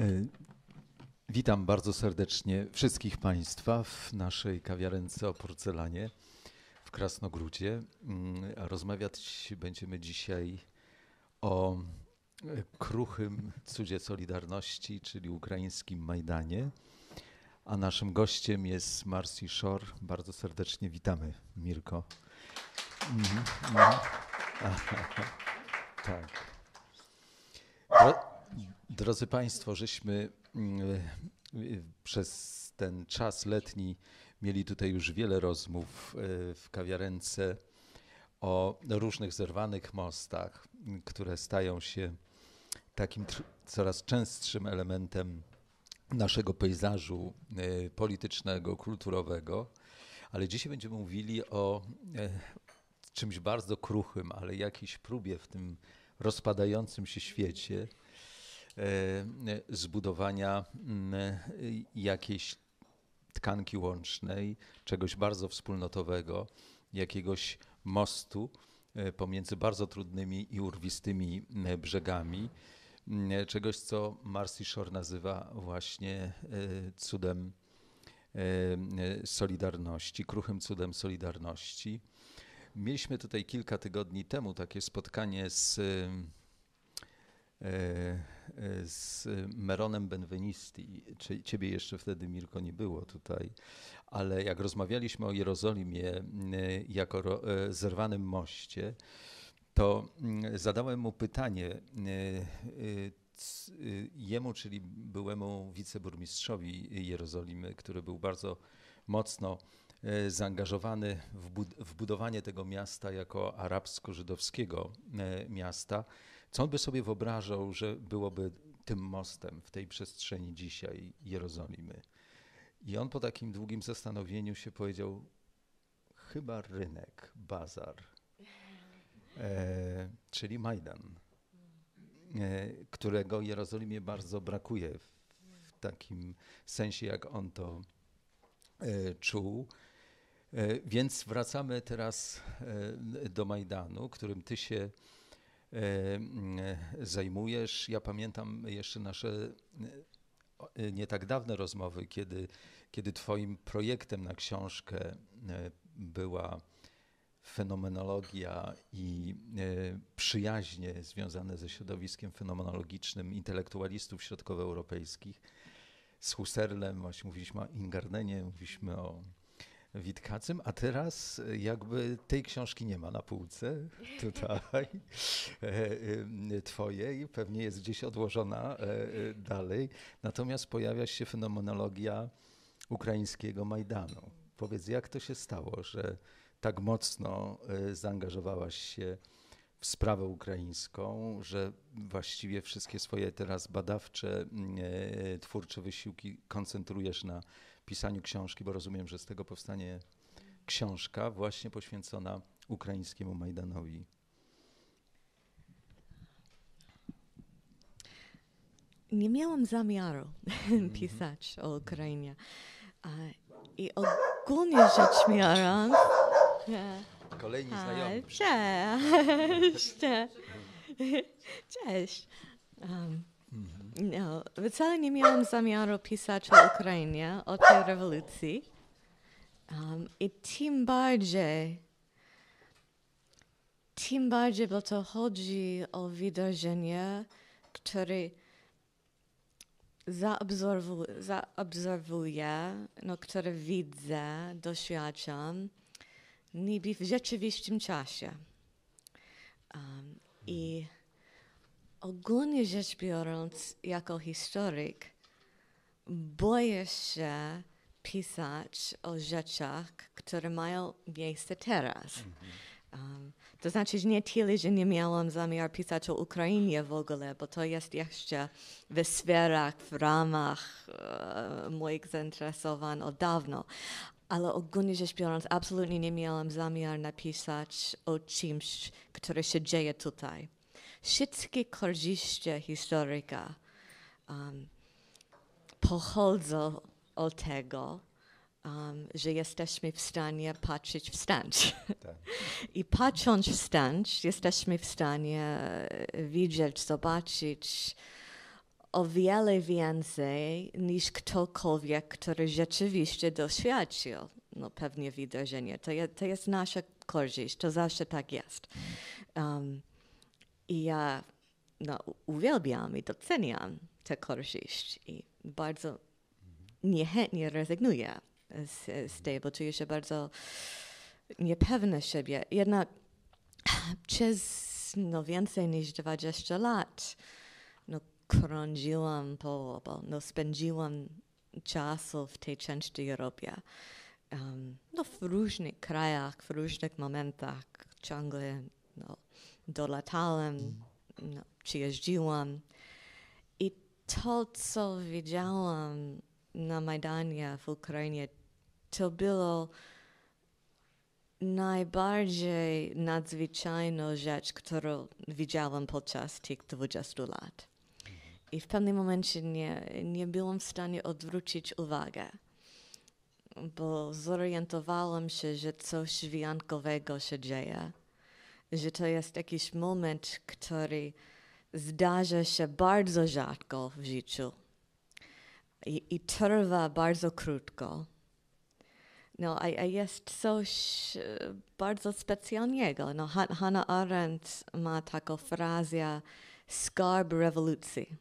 E, witam bardzo serdecznie wszystkich Państwa w naszej kawiarence o porcelanie w Krasnogródzie. Mm, rozmawiać będziemy dzisiaj o e, kruchym cudzie Solidarności, czyli ukraińskim Majdanie. A naszym gościem jest Marcy Shore. Bardzo serdecznie witamy, Mirko. Mhm, mhm. Tak. Drodzy Państwo, żeśmy mm, y, przez ten czas letni mieli tutaj już wiele rozmów y, w kawiarence o różnych zerwanych mostach, które stają się takim coraz częstszym elementem naszego pejzażu y, politycznego, kulturowego. Ale dzisiaj będziemy mówili o czymś bardzo kruchym, ale jakiejś próbie w tym rozpadającym się świecie E, zbudowania mm, e, jakiejś tkanki łącznej, czegoś bardzo wspólnotowego, jakiegoś mostu e, pomiędzy bardzo trudnymi i urwistymi brzegami, mm, czegoś, co Marcy Shore nazywa właśnie cudem Solidarności, kruchym cudem Solidarności. Mieliśmy tutaj kilka tygodni temu takie spotkanie z E, e, z Meronem Benvenisti. Ciebie jeszcze wtedy, Mirko, nie było tutaj, ale jak rozmawialiśmy o Jerozolimie e, jako zerwanym moście, to mm, zadałem mu pytanie jemu, czyli byłemu wiceburmistrzowi Jerozolimy, który był bardzo mocno zaangażowany w, w budowanie tego miasta jako arabsko-żydowskiego miasta. Co on by sobie wyobrażał, że byłoby tym mostem w tej przestrzeni dzisiaj Jerozolimy? I on po takim długim zastanowieniu się powiedział, chyba rynek, bazar, e, czyli Majdan, e, którego Jerozolimie bardzo brakuje w, w takim sensie, jak on to e, czuł. E, więc wracamy teraz e, do Majdanu, którym ty się E, e, zajmujesz. Ja pamiętam jeszcze nasze e, nie tak dawne rozmowy, kiedy, kiedy Twoim projektem na książkę była fenomenologia i przyjaźnie związane ze środowiskiem fenomenologicznym intelektualistów środkowoeuropejskich. Z Husserlem, właśnie mówiliśmy o Ingarnenie, mówiliśmy o Witkacym, a teraz e, jakby tej książki nie ma na półce tutaj e, e, twojej, pewnie jest gdzieś odłożona dalej. Natomiast pojawia się fenomenologia ukraińskiego Majdanu. Powiedz, jak to się stało, że tak mocno zaangażowałaś się w sprawę ukraińską, że właściwie wszystkie swoje teraz badawcze, mm, twórcze wysiłki koncentrujesz na pisaniu książki, bo rozumiem, że z tego powstanie książka właśnie poświęcona ukraińskiemu Majdanowi. Nie miałam zamiaru mm -hmm. pisać o mhm. Ukrainie. I ogólnie rzecz biorąc. Kolejni znajomi. Cześć. Cześć. Um, no, wcale nie miałam zamiaru pisać o Ukrainie, o tej rewolucji. Um, I tym bardziej, tym bardziej, bo to chodzi o wydarzenie, które zaobserwuję, zaobserwuję no, które widzę, doświadczam, niby w rzeczywistym czasie. Um, I mhm. Ogólnie rzecz biorąc, jako historyk, boję się pisać o rzeczach, które mają miejsce teraz. Mm -hmm. um, to znaczy, że nie tyle, że nie miałam zamiar pisać o Ukrainie w ogóle, bo to jest jeszcze w sferach, w ramach e, moich zainteresowań od dawno. Ale ogólnie rzecz biorąc, absolutnie nie miałam zamiar napisać o czymś, które się dzieje tutaj wszystkie korzyści historyka um, pochodzą od tego, um, że jesteśmy w stanie patrzeć wstecz. Tak. I patrząc wstecz, jesteśmy w stanie e, widzieć, zobaczyć o wiele więcej niż ktokolwiek, który rzeczywiście doświadczył no, pewnie wydarzenie. To, je, to jest nasza korzyść, to zawsze tak jest. Mhm. Um, i ja no, uwielbiam i doceniam te korzyść i bardzo niechętnie rezygnuję z, z tej, bo czuję się bardzo niepewna siebie. Jednak przez no, więcej niż 20 lat no, krążyłam po, bo, no, spędziłam czasu w tej części Europy. Um, no, w różnych krajach, w różnych momentach ciągle no, dolatałem, no, przyjeździłam i to, co widziałam na Majdanie w Ukrainie, to było najbardziej nadzwyczajną rzecz, którą widziałam podczas tych 20 lat. I w pewnym momencie nie, nie byłam w stanie odwrócić uwagę, bo zorientowałam się, że coś wyjątkowego się dzieje że to jest jakiś moment, który zdarza się bardzo rzadko w życiu i, i trwa bardzo krótko. No, a, a jest coś e, bardzo specjalnego. No, Hannah Arendt ma taką frazę skarb rewolucji.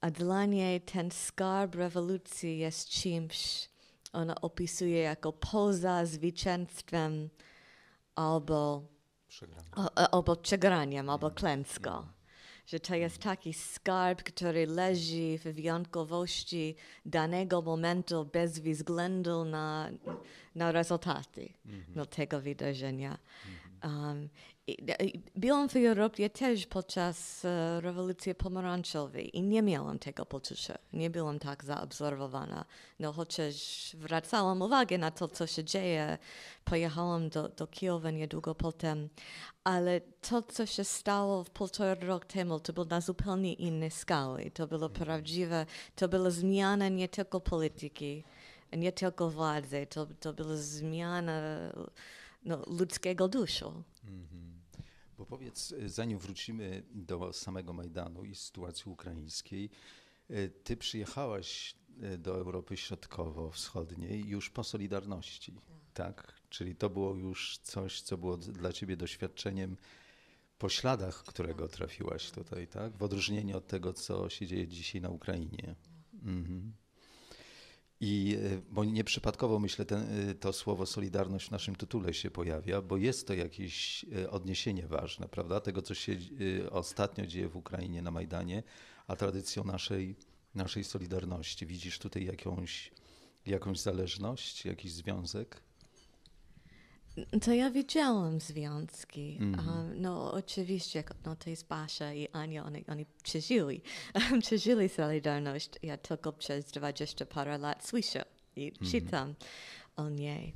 A dla niej ten skarb rewolucji jest czymś, ona opisuje jako poza zwycięstwem albo Przegrana. E, albo przegraniem, albo klęską. Że to jest taki skarb, który leży w wyjątkowości danego momentu bez względu na, na rezultaty mhm. no, tego wydarzenia. Mhm. Um, byłam w Europie też podczas e, rewolucji pomarańczowej i nie miałam tego poczucia. Nie byłam tak zaabsorbowana. No chociaż wracałam uwagę na to, co się dzieje. Pojechałam do, do Kijowa niedługo potem, ale to, co się stało w półtora rok temu, to było na zupełnie innej skali. To było mhm. prawdziwe, to była zmiana nie tylko polityki, nie tylko władzy, to, to była zmiana no, ludzkiego duszu. Mm -hmm. Bo powiedz, e, zanim wrócimy do samego Majdanu i sytuacji ukraińskiej, e, ty przyjechałaś e, do Europy Środkowo-Wschodniej już po Solidarności, tak. tak? Czyli to było już coś, co było dla ciebie doświadczeniem po śladach, którego tak. trafiłaś tutaj, tak? W odróżnieniu od tego, co się dzieje dzisiaj na Ukrainie. Tak. Mhm. I e, bo nieprzypadkowo myślę, ten, e, to słowo solidarność w naszym tytule się pojawia, bo jest to jakieś e, odniesienie ważne, prawda? Tego, co się ostatnio dzieje w Ukrainie na Majdanie, a tradycją naszej, naszej solidarności. Widzisz tutaj jakąś, jakąś zależność, jakiś związek? To ja widziałam związki. Mm -hmm. um, no oczywiście, no to jest Basia i Ania, oni, oni przeżyli. przeżyli Solidarność. Ja tylko przez 20 parę lat słyszę i mm -hmm. czytam o niej.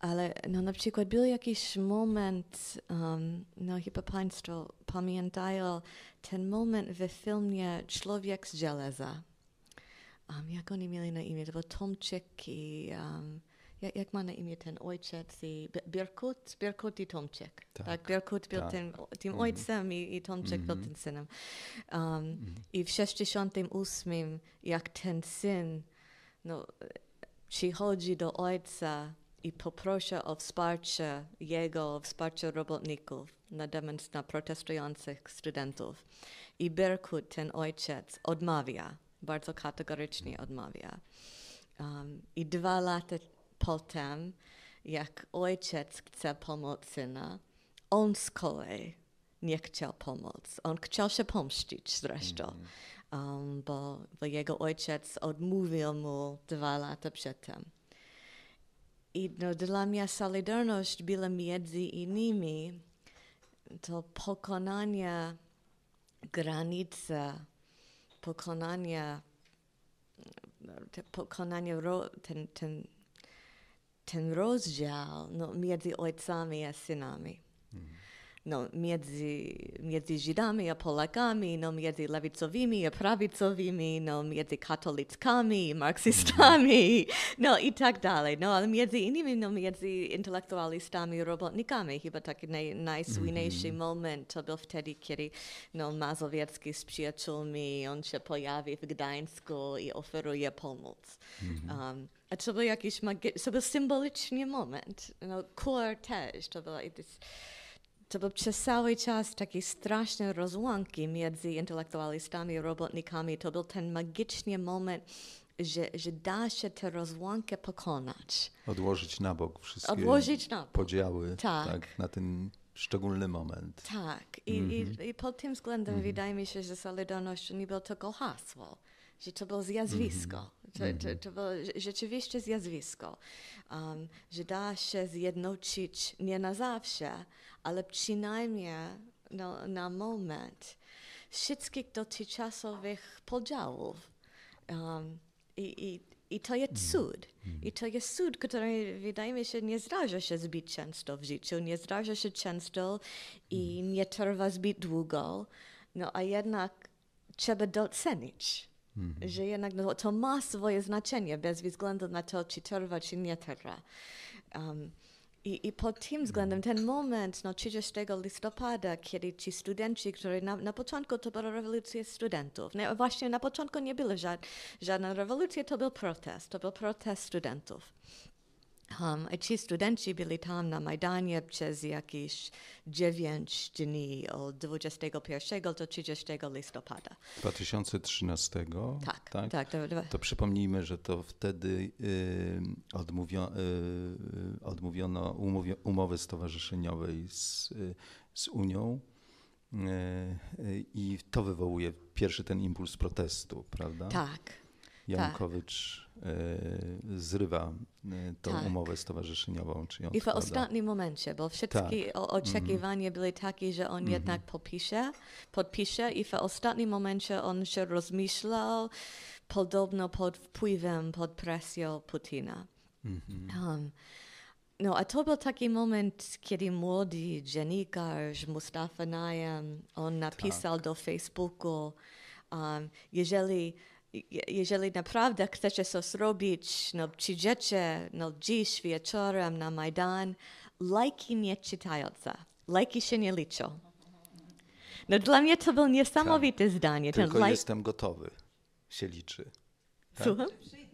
Ale no, na przykład był jakiś moment, um, no chyba Państwo pamiętają ten moment w filmie Człowiek z żelaza. Um, jak oni mieli na imię? To był Tomczyk i... Um, jak, jak ma na imię ten ojciec i Birkut, Birkut i Tomczek. Tak, tak był tak. Ten, tym mm. ojcem i, i Tomczek mm. był mhm. tym synem. Um, mm. I w 68 jak ten syn no, przychodzi do ojca i poprosi o wsparcie jego, o wsparcie robotników na, demonst- na protestujących studentów. I Berkut, ten ojciec, odmawia, bardzo kategorycznie mhm. odmawia. Um, I dwa lata potem, jak ojciec chce pomóc syna, on z kolei nie chciał pomóc. On chciał się pomścić zresztą, mm -hmm. um, bo, bo, jego ojciec odmówił mu dwa lata przedtem. I no, dla mnie solidarność była między innymi to pokonanie granicy, pokonanie, pokonanie ro, ten, ten ten rozdział no, między ojcami a synami. Mhm. No, między, między Żydami a Polakami, no, między lewicowymi a prawicowymi, no, między katolickami, marksistami, mhm. no i tak dalej. No, ale między innymi, no, między intelektualistami i robotnikami. Chyba taki naj, najsłynniejszy mm -hmm. moment to był wtedy, kiedy no, Mazowiecki z przyjaciółmi, on się pojawi w Gdańsku i oferuje pomoc. Mm -hmm. um, a to był jakiś magi- to był symboliczny moment. No, kur też. To, to był przez cały czas taki straszne rozłąki między intelektualistami i robotnikami. To był ten magiczny moment, że, że da się tę rozłąkę pokonać. Odłożyć na bok wszystkie Odłożyć na bok. podziały tak. tak na ten szczególny moment. Tak. I, mm -hmm. i, mhm. i pod tym względem mm -hmm. wydaje mi się, że Solidarność nie było tylko hasło że to było zjawisko, mm -hmm. to, to, to, było rzeczywiście zjawisko, um, że da się zjednoczyć nie na zawsze, ale przynajmniej no, na moment wszystkich dotychczasowych podziałów. Um, i, i, I to jest mhm. cud. I mhm. to jest cud, który wydaje mi się nie zdarza się zbyt często w życiu, nie zdarza się często i mhm. nie trwa zbyt długo. No a jednak trzeba docenić. Mhm. Że jednak no, to ma swoje znaczenie bez względu na to, czy terwa, czy nie terwa. Um, i, I pod tym mhm. względem ten moment no, 30 listopada, kiedy ci studenci, którzy na, na początku to była rewolucja studentów, nie, właśnie na początku nie było żad, żadna rewolucja, to był protest, to był protest studentów. Um, a ci studenci byli tam na Majdanie przez jakieś 9 dni od 21 do 30 listopada. 2013? Tak, tak. tak to, to przypomnijmy, że to wtedy y, odmówio, y, y odmówiono umowy stowarzyszeniowej z, y, z Unią. Y, I to wywołuje pierwszy ten impuls protestu, prawda? Tak, Jankowicz tak. e, zrywa e, tę tak. umowę stowarzyszeniową. Czy ją I w ostatnim momencie, bo wszystkie tak. oczekiwania mm. były takie, że on mm -hmm. jednak podpisze, podpisze i w ostatnim momencie on się rozmyślał podobno pod wpływem, pod presją Putina. Mm -hmm. um, no, a to był taki moment, kiedy młody dziennikarz Mustafa Najem, on napisał tak. do Facebooku, um, jeżeli jeżeli naprawdę chcecie coś robić, no przyjdziecie no, dziś wieczorem na Majdan, lajki nie czytające, lajki się nie liczą. No dla mnie to było niesamowite tak. zdanie. Tylko laj... jestem gotowy się liczy. Tak? Słucham?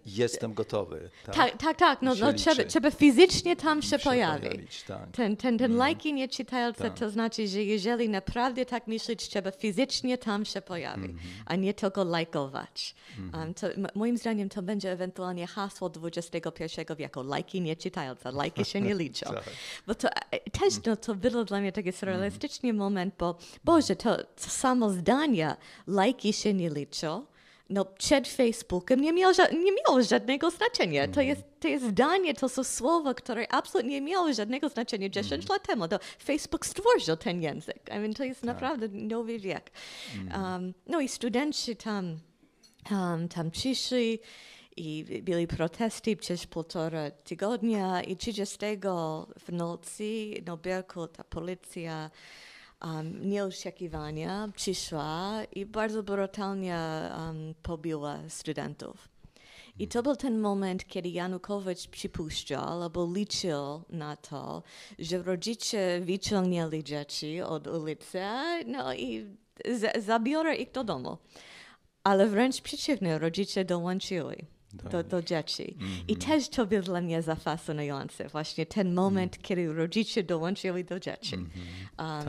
Jestem gotowy. Tak, tak, tak. tak no, no trzeba, trzeba, fizycznie tam się, pojawić. pojawić tak. Ten, ten, ten mm. lajki nie czytające tak. to znaczy, że jeżeli naprawdę tak myślisz, trzeba fizycznie tam się pojawić, mm -hmm. a nie tylko lajkować. Mm -hmm. um, to, moim zdaniem to będzie ewentualnie hasło XXI wieku. Lajki nie czytające, lajki się nie liczą. Tak. Bo to e, e, też no, to było dla mnie taki mhm. surrealistyczny moment, bo Boże, to, to samo zdanie, lajki się nie liczą, no przed Facebookiem nie miało, nie miało żadnego znaczenia. Mm. To, mhm. jest, to jest zdanie, to są słowa, które absolutnie nie miały żadnego znaczenia 10 mm. lat temu. To Facebook stworzył ten język. I mean, to jest tak. naprawdę nowy wiek. Mm. Um, no i studenci tam, um, tam przyszli i byli protesty przez półtora tygodnia i 30 w nocy no, biurku ta policja um, nieoczekiwania przyszła i bardzo brutalnie um, pobiła studentów. I to był ten moment, kiedy Janukowicz przypuszczał albo liczył na to, że rodzice wyciągnęli dzieci od ulicy no i zabiorą ich do domu. Ale wręcz przeciwnie, rodzice dołączyli do, tak. do dzieci. Mm -hmm. I mhm. też to był dla mnie zafascynujące, właśnie ten moment, mm. kiedy rodzice dołączyli do dzieci. Mm -hmm. um,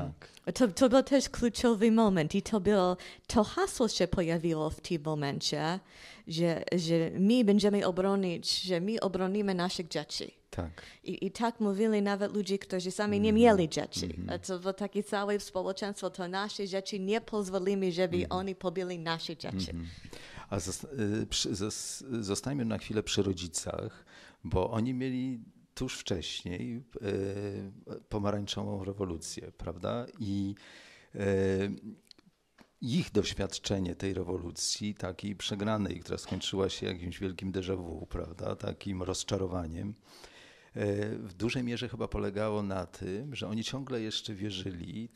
tak. to, to był też kluczowy moment i to było, to hasło się pojawiło w tym momencie, że, że my będziemy obronić, że my obronimy naszych dzieci. Tak. I, I tak mówili nawet ludzie, którzy sami nie mhm. mieli dzieci. Mm -hmm. To było takie całe społeczeństwo, to nasze dzieci nie pozwolimy, żeby mhm. oni pobili nasze dzieci. A y, zostańmy na chwilę przy rodzicach, bo oni mieli tuż wcześniej y, pomarańczową rewolucję, prawda? I y, ich doświadczenie tej rewolucji, takiej przegranej, która skończyła się jakimś wielkim déjà vu, prawda, takim rozczarowaniem, w dużej mierze chyba polegało na tym, że oni ciągle jeszcze wierzyli,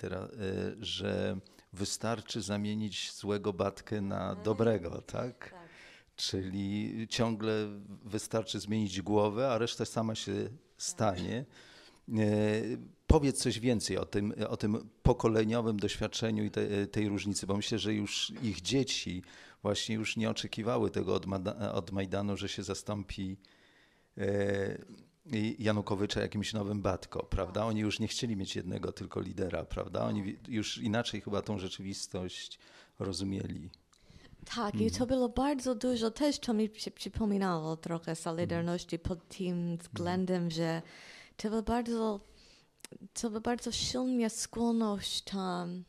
że wystarczy zamienić złego batkę na mhm. dobrego, tak? tak? Czyli ciągle wystarczy zmienić głowę, a reszta sama się tak. stanie. E, powiedz coś więcej o tym, o tym pokoleniowym doświadczeniu i te, e, tej różnicy, bo myślę, że już ich dzieci właśnie już nie oczekiwały tego od, od Majdanu, że się zastąpi e, Janukowycza jakimś nowym Batko, prawda? Oni już nie chcieli mieć jednego tylko lidera, prawda? Oni już inaczej chyba tą rzeczywistość rozumieli. Tak, i mhm. to było bardzo dużo też, to mi się przypominało trochę Solidarności mm. pod tym mhm. względem, mm. że to była bardzo, to była bardzo silna skłonność tam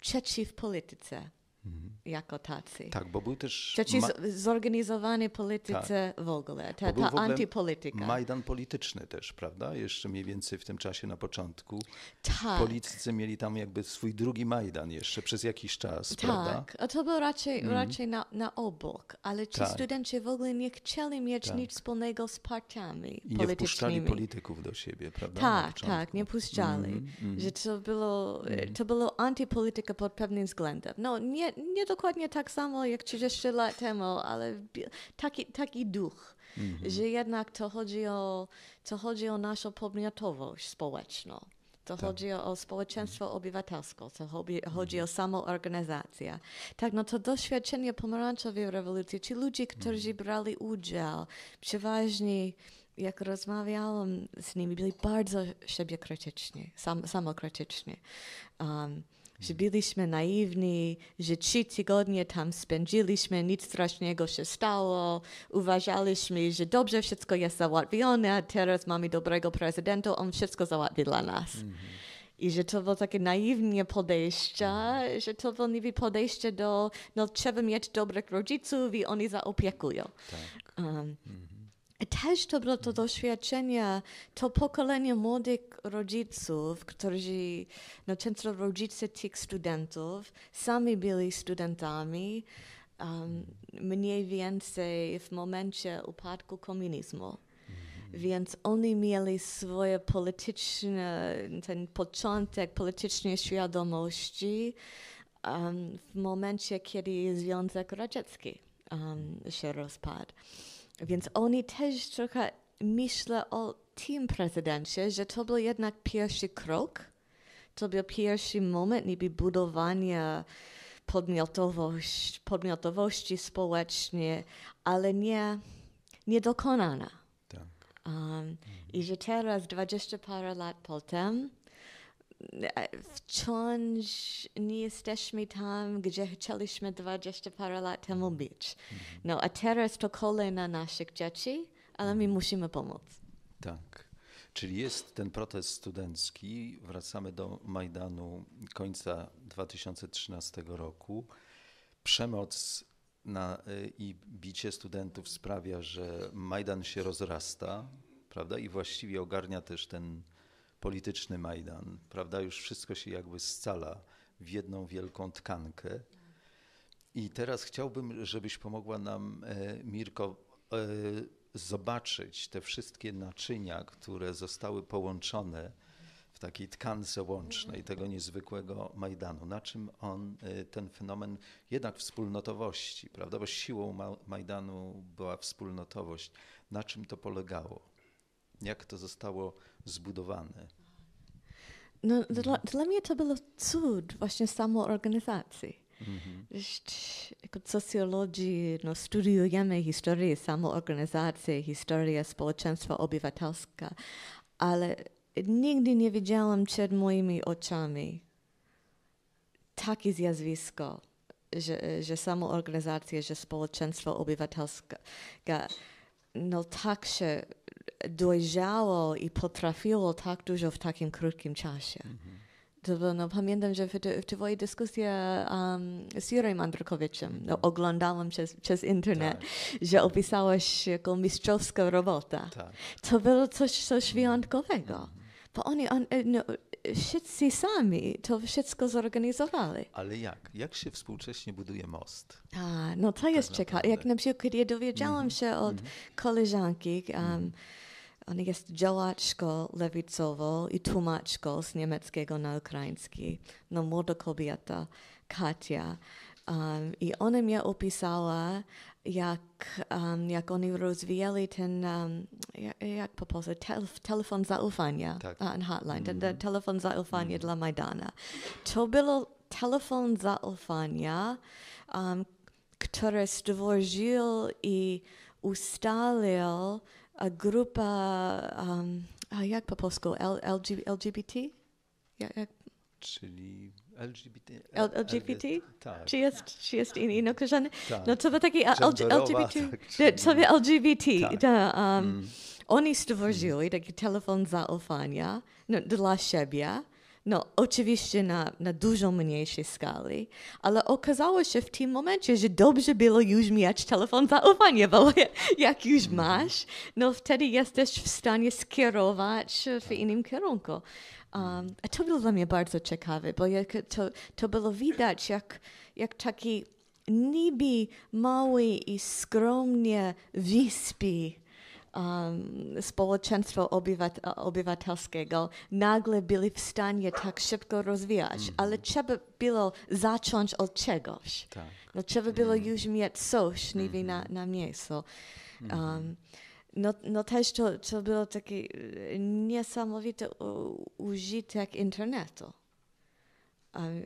przeciw polityce. Mhm. jako tacy. Tak, bo był też... Znaczy ma... zorganizowany polityce tak. w ogóle, ta, ta w ogóle antypolityka. Majdan polityczny też, prawda? Jeszcze mniej więcej w tym czasie na początku. Tak. Politycy mieli tam jakby swój drugi Majdan jeszcze przez jakiś czas, tak. prawda? Tak, a to był raczej, mm. raczej na, na obok, ale ci tak. studenci w ogóle nie chcieli mieć tak. nic wspólnego z partiami I nie wpuszczali polityków do siebie, prawda? Tak, tak, nie puszczali. Mm, mm. Że to było, mhm. to było antypolityka pod pewnym względem. No nie nie, dokładnie tak samo jak 30 lat temu, ale taki, taki duch, mm -hmm. że jednak to chodzi o, to chodzi o naszą podmiotowość społeczną. To tak. chodzi o, społeczeństwo mhm. obywatelskie, to chodzi, chodzi o mhm. samoorganizację. Tak, no to doświadczenie pomarańczowej rewolucji, ci ludzie, którzy mhm. brali udział, przeważnie jak rozmawiałam z nimi, byli bardzo siebie krytyczni, sam, samokrytyczni. Um, że byliśmy naiwni, że trzy tygodnie tam spędziliśmy, nic strasznego się stało, uważaliśmy, że dobrze wszystko jest załatwione, a teraz mamy dobrego prezydenta, on wszystko załatwi dla nas. Mm -hmm. I że to było takie naiwnie podejście, że to było niby podejście do, no trzeba mieć dobrych rodziców i oni zaopiekują. Tak. Um, mm -hmm. Też to było to doświadczenie, to pokolenie młodych rodziców, którzy, no często rodzice tych studentów, sami byli studentami um, mniej więcej w momencie upadku komunizmu. Mhm. Więc oni mieli swoje polityczne, ten początek politycznej świadomości um, w momencie, kiedy Związek Radziecki um, się rozpadł. Więc oni też trochę myślą o tym prezydencie, że to był jednak pierwszy krok, to był pierwszy moment niby budowania podmiotowości społecznej, ale nie, nie dokonana. Tak. Um, I że teraz, dwadzieścia parę lat potem, wciąż nie jesteśmy tam, gdzie chcieliśmy 20 parę lat temu mhm. być. Mhm. No a teraz to kolej na naszych dzieci, ale my mhm. musimy pomóc. Tak. Czyli jest ten protest studencki, wracamy do Majdanu końca 2013 roku. Przemoc na, y, i bicie studentów sprawia, że Majdan się rozrasta, prawda? I właściwie ogarnia też ten polityczny Majdan, prawda? Już wszystko się jakby scala w jedną wielką tkankę. I teraz chciałbym, żebyś pomogła nam, e, Mirko, e, zobaczyć te wszystkie naczynia, które zostały połączone w takiej tkance łącznej tego niezwykłego Majdanu. Na czym on, e, ten fenomen jednak wspólnotowości, prawda? Bo siłą Majdanu była wspólnotowość. Na czym to polegało? jak to zostało zbudowane? No, mhm. dla, dla, mnie to był cud właśnie samoorganizacji. Mhm. Jako socjolodzy no, studiujemy historię samoorganizacji, historię społeczeństwa obywatelskiego, ale nigdy nie widziałam przed moimi oczami takie zjawisko, że, że samoorganizacja, że społeczeństwo obywatelskie no, tak się dojrzało i potrafiło tak dużo w takim krótkim czasie. Mhm. To, no, pamiętam, że w, w Twojej dyskusji um, z Jurem Andrukowiciem no, mhm. oglądałam przez, przez internet, tak. że opisałaś jako mistrzowska robota. Tak. To było coś, coś mhm. wyjątkowego. Mhm. Bo oni, on, e, no, wszyscy sami to wszystko zorganizowali. Ale jak? Jak się współcześnie buduje most? A, no to tak jest tak ciekawe. Jak na przykład, kiedy dowiedziałam mm -hmm. się od mm -hmm. koleżanki, um, on jest działaczką lewicową i tłumaczką z niemieckiego na ukraiński. No młoda kobieta, Katia. Um, I ona mnie opisała, jak, um, jak oni rozwijali ten, um, jak, jak po telefon zaufania, tak. uh, hotline, mm -hmm. ten, telefon zaufania mm -hmm. dla Majdana. To było telefon zaufania, um, który stworzył i ustalił grupa, um, a jak po polsku, L, LGBT? Jak, jak? Czyli LGBT. L, LGBT? Tak. Czy jest, tak. czy jest inny określony? Tak. No to był taki LGBT. Tak, sobie LGBT. Tak. Um, mm. Oni stworzyli taki telefon zaufania no, dla siebie no, oczywiście na, na dużo mniejszej skali, ale okazało się w tym momencie, że dobrze było już mieć telefon zaufania, bo jak już mhm. masz, no wtedy jesteś w stanie skierować w innym kierunku. Um, a to było dla mnie bardzo ciekawe, bo jak to, to było widać, jak, jak taki niby mały i skromnie wyspy um, społeczeństwo obywatelskiego nagle byli w stanie tak szybko rozwijać, mm-hmm. ale trzeba było zacząć od czegoś. Tak. No, trzeba było mm-hmm. już mieć coś niby mm-hmm. na, mhm. na miejscu. Mhm. Um, no, no też to, to było taki e, niesamowity użytek internetu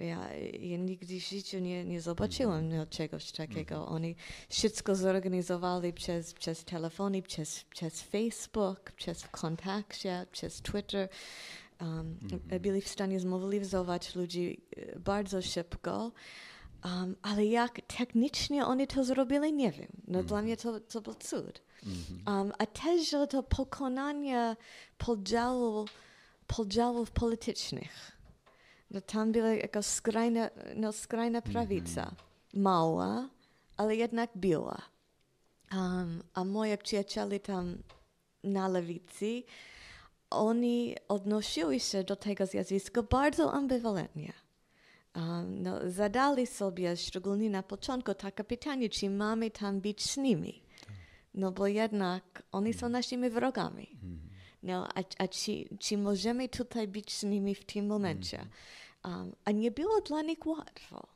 ja, ja, nigdy w życiu nie, nie zobaczyłam mm. czegoś takiego. Mm. Oni wszystko zorganizowali przez, przez telefony, przez, przez Facebook, przez kontakty, przez Twitter. Um, mm. Byli w stanie zmobilizować ludzi e, bardzo szybko. Um, ale jak technicznie oni to zrobili, nie wiem. No, Dla mnie mhm. to, to był cud. Mhm. Um, a też to pokonanie podziałów, podziałów politycznych. Tam była jakaś skrajna, no, skrajna mhm. prawica. Mała, ale jednak była. Um, a moje przyjaciele tam na lewicy, oni odnosili się do tego zjawiska bardzo ambiwalentnie. Um, no, zadali sobie, szczególnie na początku, takie pytanie, czy mamy tam być z nimi. Tak. No bo jednak oni są mhm. naszymi wrogami. Mm -hmm. No, a, a czy, czy możemy tutaj być z nimi w tym momencie? Mhm. Um, a nie było dla nich łatwo.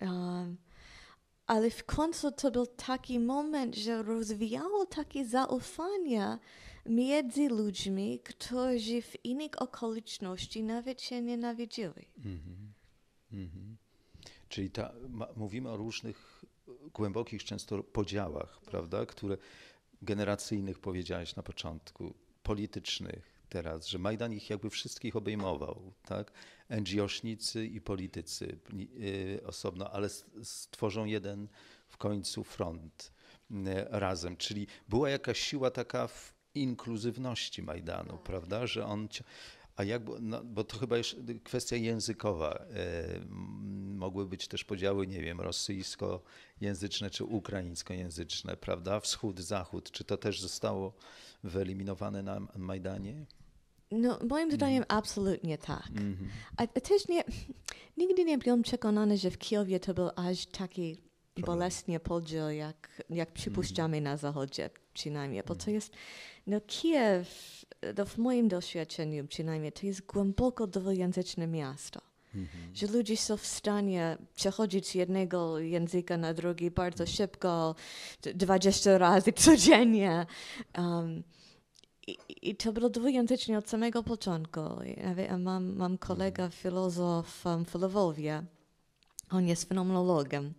Um, ale w końcu to był taki moment, że rozwijało takie zaufanie między ludźmi, którzy w innych okoliczności nawet się nienawidzili. Mm -hmm. Mm -hmm. Czyli ta, ma, mówimy o różnych e, głębokich często podziałach, prawda, które generacyjnych powiedziałeś na początku politycznych teraz, że Majdan ich jakby wszystkich obejmował, tak? NGOśnicy i politycy y, osobno, ale stworzą jeden w końcu front y, razem. Czyli była jakaś siła taka w inkluzywności Majdanu, tak. prawda, że on a jak, no, bo to chyba już kwestia językowa. E, mogły być też podziały, nie wiem, rosyjsko rosyjsko-języczne czy ukraińsko ukraińsko-języczne, prawda? Wschód, zachód. Czy to też zostało wyeliminowane na Majdanie? No, moim mhm. zdaniem mm. absolutnie tak. Mm -hmm. A, też nie, nigdy nie byłem przekonana, że w Kijowie to był aż taki bolesnie podział, jak, jak przypuszczamy mhm. na Zachodzie przynajmniej, bo to mhm. jest, no Kijew, no w moim doświadczeniu przynajmniej, to jest głęboko dwujęzyczne miasto. Mm -hmm. Że ludzie są w stanie przechodzić z jednego języka na drugi bardzo mhm. szybko, 20 razy codziennie. Um, i, I to było dwujęzycznie od samego początku. Ja mam, mam kolega, filozof um, w Lwowie. On jest fenomenologiem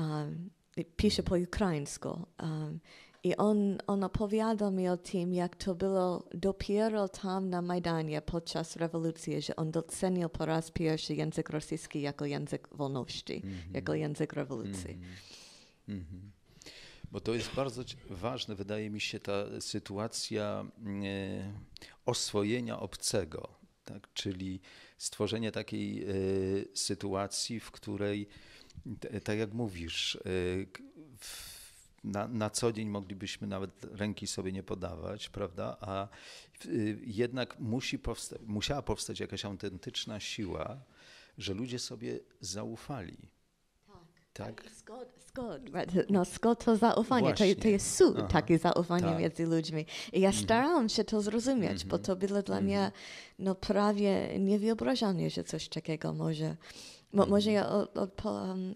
um, pisze po ukraińsku. Um, I on, on opowiada mi o tym, jak to było dopiero tam na Majdanie podczas rewolucji, że on docenił po raz pierwszy język rosyjski jako język wolności, mm -hmm. jako język rewolucji. Mm -hmm. Mm -hmm. Bo to jest bardzo ważne, wydaje mi się, ta sytuacja e, oswojenia obcego, tak? czyli stworzenie takiej e, sytuacji, w której tak jak mówisz, y, na, na co dzień moglibyśmy nawet ręki sobie nie podawać, prawda? A y, jednak musi powsta musiała powstać jakaś autentyczna siła, że ludzie sobie zaufali. Tak. tak? Skąd, skąd, no skąd to zaufanie? To, to, jest su Aha. takie zaufanie tak. między ludźmi. I ja mhm. starałam się to zrozumieć, bo mhm. to było dla mnie mhm. no, prawie niewyobrażalne, że coś takiego może Mo może ja od, odpo, um,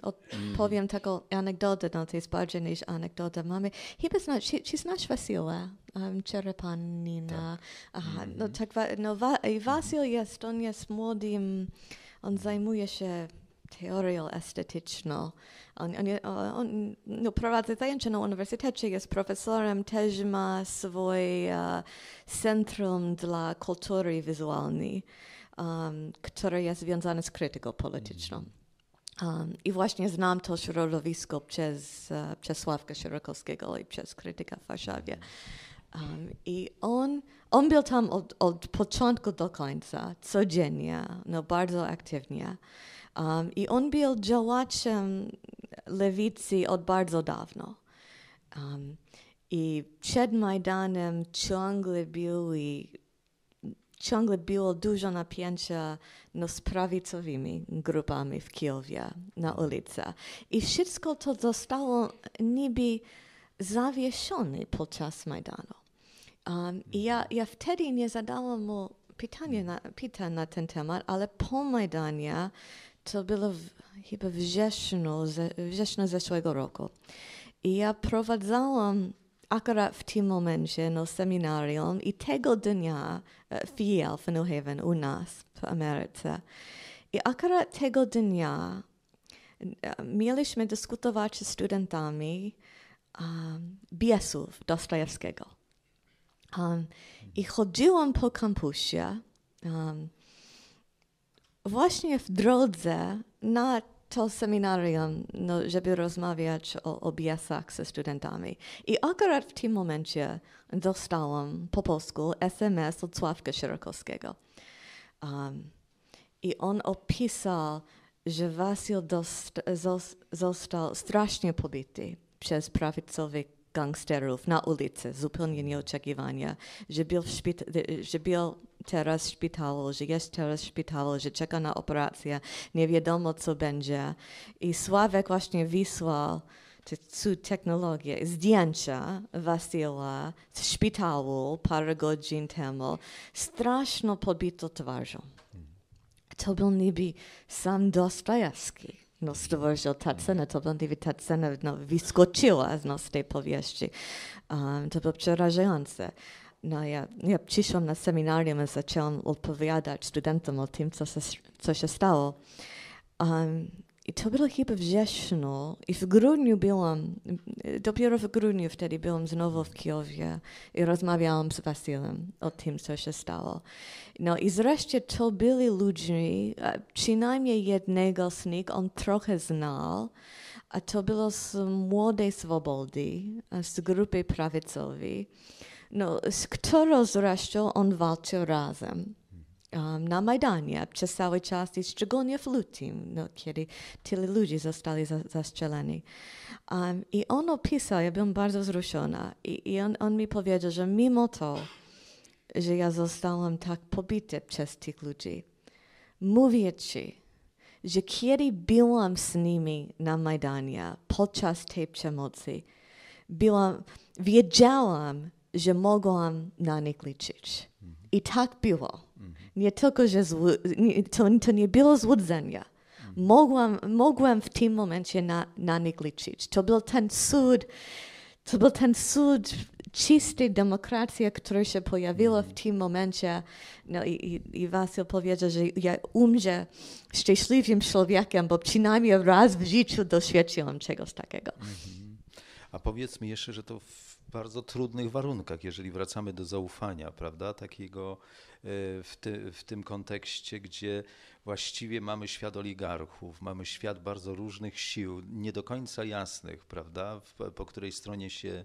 mm. taką anegdotę, no to jest bardziej niż anegdota. Mamy chyba zna, she, she zna Wasyla, um, Czerepanina. Tak. Aha, mm. no tak, no wa, i e, mhm. Wasyl jest, on jest młodym, on zajmuje się teorią estetyczną. On, on, on no, prowadzi zajęcia na uniwersytecie, jest profesorem, też ma swoje uh, centrum dla kultury wizualnej. Um, które jest związany z krytyką polityczną. Mhm. Um, I właśnie znam to środowisko przez, uh, przez Sławka Sierokowskiego i przez krytyka w Warszawie. Um, I on, on był tam od, od początku do końca, codziennie, no bardzo aktywnie. Um, I on był działaczem lewicy od bardzo dawno. Um, I przed Majdanem ciągle byli ciągle było dużo napięcia no, z prawicowymi grupami w Kijowie na ulicach. I wszystko to zostało niby zawieszone podczas Majdanu. Um, I ja, ja wtedy nie zadałam mu pytania na, pytań na ten temat, ale po Majdanie, to było w, chyba wrześniu, ze, wrześniu zeszłego roku, i ja prowadzałam akurat w tym momencie no seminarium i tego dnia e, fiel w New Haven u nas w Ameryce. I akurat tego dnia e, mieliśmy dyskutować z studentami um, biesów Dostojewskiego. Um, I chodziłam po kampusie um, właśnie w drodze na to seminarium, no, żeby rozmawiać o, o ze studentami. I akurat w tym momencie dostałam po polsku SMS od Sławka Szerokowskiego. Um, I on opisał, że Wasil został strasznie pobity przez prawicowych gangsterów na ulicy, zupełnie nieoczekiwania, że był, szpita- że był teraz szpital, że jest teraz szpital, że czeka na operację, nie wiadomo co będzie. I Sławek właśnie wysłał tu technologię, zdjęcia Wasila z szpitalu parę godzin temu, straszno pobito twarzą. To był niby sam Dostojewski. No, stworzył ta cena, to był niby ta cena no, wyskoczyła z tej powieści. Um, to było przerażające no, ja, ja przyszłam na seminarium i zaczęłam odpowiadać studentom o tym, co się, co się stało. Um, I to było chyba wrześniu i w grudniu byłam, dopiero w grudniu wtedy byłam znowu w Kijowie i rozmawiałam z Wasilem o tym, co się stało. No i zresztą to byli ludzie, e, przynajmniej jednego z nich on trochę znał, a to było z Młodej Swobody, z grupy prawicowej no, z którą zresztą on walczył razem. Um, na Majdanie przez cały czas i szczególnie w lutym, no, kiedy tyle ludzi zostali za, zastrzeleni. Um, I on opisał, ja byłam bardzo wzruszona i, i on, on mi powiedział, że mimo to, że ja zostałam tak pobity przez tych ludzi, mówię ci, że kiedy byłam z nimi na Majdanie podczas tej przemocy, byłam, wiedziałam, że mogłam na nich liczyć. Mhm. I tak było. Mhm. Nie tylko, że nie, to, to, nie było złudzenia. Mhm. Mogłam, mogłam w tym momencie na, na nich liczyć. To był ten cud, to był ten cud czystej demokracji, która się pojawiła w tym momencie. No i, i, i powiedział, że ja umrze szczęśliwym człowiekiem, bo przynajmniej raz w życiu doświadczyłam czegoś takiego. A powiedzmy jeszcze, że to w bardzo trudnych warunkach, jeżeli wracamy do zaufania, prawda? Takiego w, ty, w tym kontekście, gdzie właściwie mamy świat oligarchów, mamy świat bardzo różnych sił, nie do końca jasnych, prawda, po której stronie się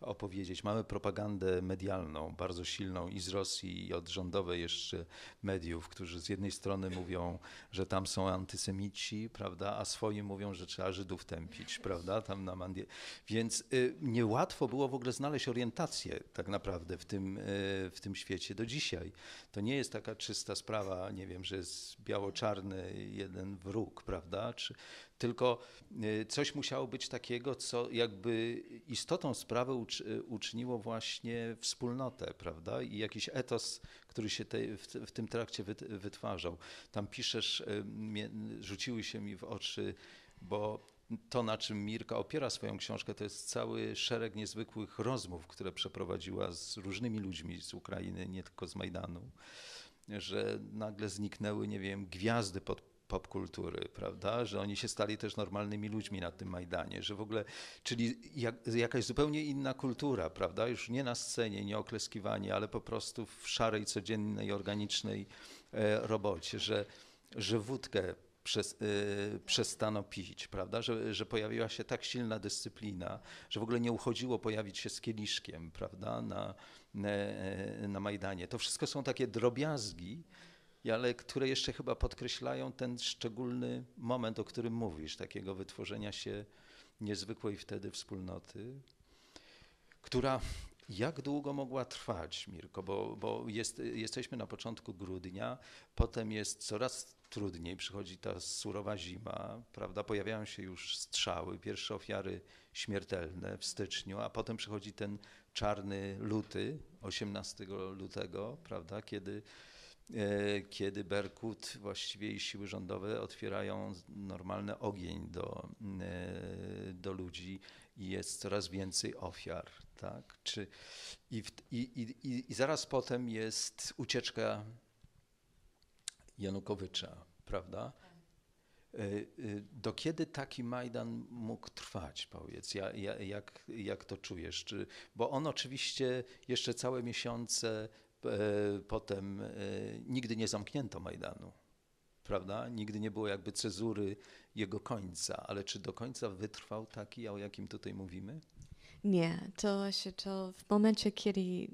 opowiedzieć. Mamy propagandę medialną, bardzo silną i z Rosji, i od rządowej jeszcze mediów, którzy z jednej strony mówią, że tam są antysemici, prawda, a swoimi mówią, że trzeba Żydów tępić, prawda, tam na Mandie. Więc y, niełatwo było w ogóle znaleźć orientację tak naprawdę w tym, y, w tym świecie do dzisiaj to nie jest taka czysta sprawa, nie wiem, że jest biało-czarny jeden wróg, prawda? Czy, tylko e, coś musiało być takiego, co jakby istotą sprawy e, uczyniło właśnie wspólnotę, prawda? I jakiś etos, który się te, w, w, tym trakcie wytwarzał. Tam piszesz, e, rzuciły się mi w oczy, bo to, na czym Mirka opiera swoją książkę, to jest cały szereg niezwykłych rozmów, które przeprowadziła z różnymi ludźmi z Ukrainy, nie tylko z Majdanu, że nagle zniknęły, nie wiem, gwiazdy pod popkultury, prawda? Że oni się stali też normalnymi ludźmi na tym Majdanie, że w ogóle, czyli jak, jakaś zupełnie inna kultura, prawda? Już nie na scenie, nie okleskiwanie, ale po prostu w szarej, codziennej, organicznej e, robocie, że, że wódkę przez, y, przestano pić, prawda? Że, że pojawiła się tak silna dyscyplina, że w ogóle nie uchodziło pojawić się z kieliszkiem, prawda, na, e, e, na Majdanie. To wszystko są takie drobiazgi, ale które jeszcze chyba podkreślają ten szczególny moment, o którym mówisz, takiego wytworzenia się niezwykłej wtedy wspólnoty, która jak długo mogła trwać, Mirko? Bo, bo jest, jesteśmy na początku grudnia, potem jest coraz trudniej, przychodzi ta surowa zima, prawda? Pojawiają się już strzały, pierwsze ofiary śmiertelne w styczniu, a potem przychodzi ten czarny luty, 18 lutego, prawda? Kiedy, e, kiedy Berkut właściwie i siły rządowe otwierają normalny ogień do, e, do ludzi i jest coraz więcej ofiar. Tak? Czy, i, w, i, i, I zaraz potem jest ucieczka Janukowycza, prawda? Tak. Y, y, do kiedy taki Majdan mógł trwać, powiedz, ja, ja, jak, jak to czujesz? Czy, bo on oczywiście jeszcze całe miesiące e, potem e, nigdy nie zamknięto Majdanu, prawda? Nigdy nie było jakby cezury jego końca, ale czy do końca wytrwał taki, o jakim tutaj mówimy? Nie, to się to w momencie, kiedy,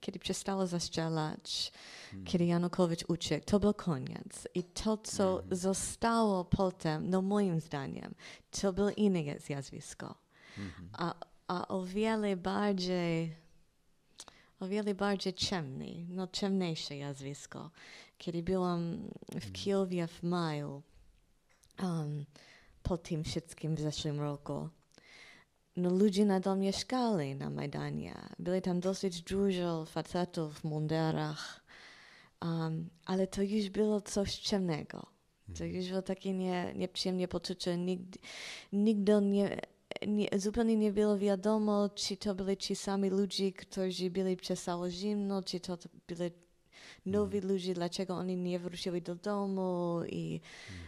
kiedy przestało zastrzelać, hmm. kiedy Janukowicz uciekł, to był koniec. I to, co hmm. zostało potem, no moim zdaniem, to było inne zjawisko. Hmm. A, a o wiele bardziej o wiele bardziej ciemny, no ciemniejsze jazwisko. Kiedy byłam w hmm. Kijowie w maju, um, po tym wszystkim w zeszłym roku, no ludzie nadal mieszkali na Majdanie. Byli tam dosyć dużo facetów w munderach, um, ale to już było coś ciemnego. To mhm. już było takie nie, nieprzyjemne poczucie. Nigdy, nigdy nie, nie, zupełnie nie było wiadomo, czy to byli ci sami ludzie, którzy byli przez całe zimno, czy to byli nowi mm. ludzie, dlaczego oni nie wrócili do domu. I,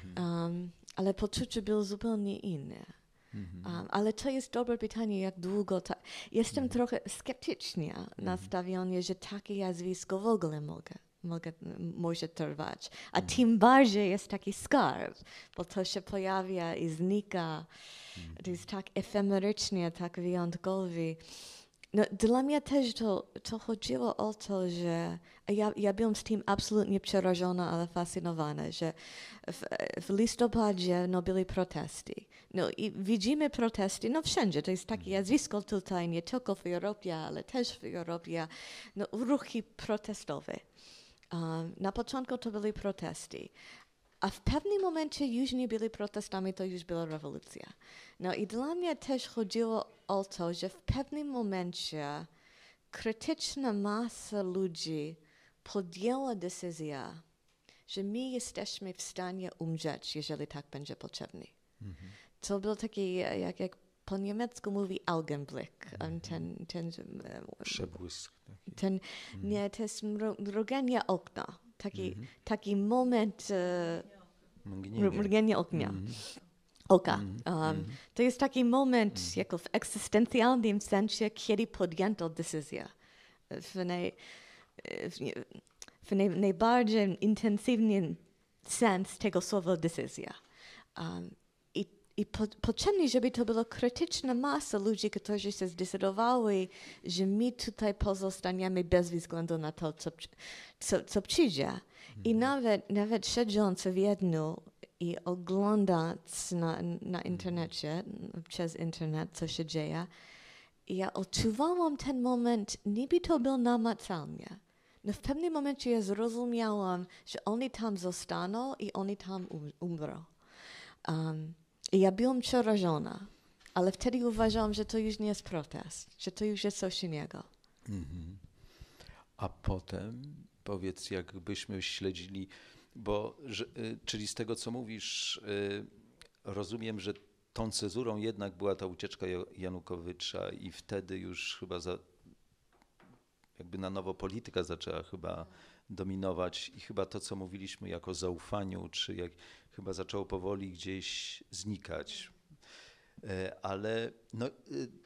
mm -hmm. um, ale poczucie było zupełnie inne. Um, ale to jest dobre pytanie, jak długo. Ta... Jestem mhm. trochę trochę sceptycznie mhm. nastawiony, że takie nazwisko w ogóle mogę, mogę, może trwać. A tym bardziej jest taki skarb, bo to się pojawia i znika. To jest tak efemerycznie, tak wyjątkowo. No, dla mnie też to, to chodziło o to, że ja, ja byłam z tym absolutnie przerażona, ale fascynowana, że w, w listopadzie no, byli protesty no i widzimy protesty, no wszędzie, to jest takie zjawisko mhm. tutaj, nie tylko w Europie, ale też w Europie, no, ruchy protestowe. Um, na początku to były protesty, a w pewnym momencie już nie byli protestami, to już była rewolucja. No i dla mnie też chodziło o to, że w pewnym momencie krytyczna masa ludzi podjęła decyzję, że my jesteśmy w stanie umrzeć, jeżeli tak będzie potrzebny. Mm -hmm to był taki, jak, jak po niemiecku mówi Augenblick, mm. ten, ten... E, Przebłysk. Taki. Ten, mm. nie, to jest mruganie okna, taki, mm. taki moment e, mgnienie. okna, ognia. Mhm. Oka. Mhm. Um, mhm. to jest taki moment, jako w egzystencjalnym sensie, kiedy podjęto decyzję. W, naj, w, w naj, najbardziej intensywnym sens tego słowa decyzja. Um, i po, potrzebni, żeby to była krytyczna masa ludzi, którzy się zdecydowali, że my tutaj pozostaniemy bez względu na to, co, co, co przyjdzie. I mhm. nawet, nawet siedząc w jednu i oglądając na, na mhm. internecie, przez internet, co się dzieje, ja odczuwałam ten moment, niby to był namacalnie. No w pewnym momencie ja zrozumiałam, że oni tam zostaną i oni tam um, umrą. Um, ja byłam przerażona, ale wtedy uważałam, że to już nie jest protest, że to już jest coś innego. Mhm. A potem, powiedz, jakbyśmy śledzili, bo, że, y, czyli z tego, co mówisz, y, rozumiem, że tą cezurą jednak była ta ucieczka Janukowycza i wtedy już chyba za, jakby na nowo polityka zaczęła chyba dominować i chyba to, co mówiliśmy jako zaufaniu, czy jak chyba zaczęło powoli gdzieś znikać. E, ale no, e,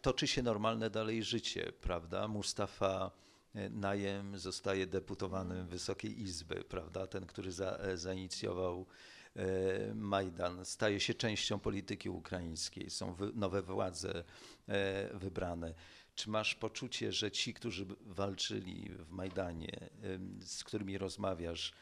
toczy się normalne dalej życie, prawda? Mustafa e, Najem zostaje deputowanym Wysokiej Izby, prawda? Ten, który za, zainicjował Majdan, staje się częścią polityki ukraińskiej, są wy, nowe władze wybrane. Czy masz poczucie, że ci, którzy walczyli w Majdanie, z którymi rozmawiasz,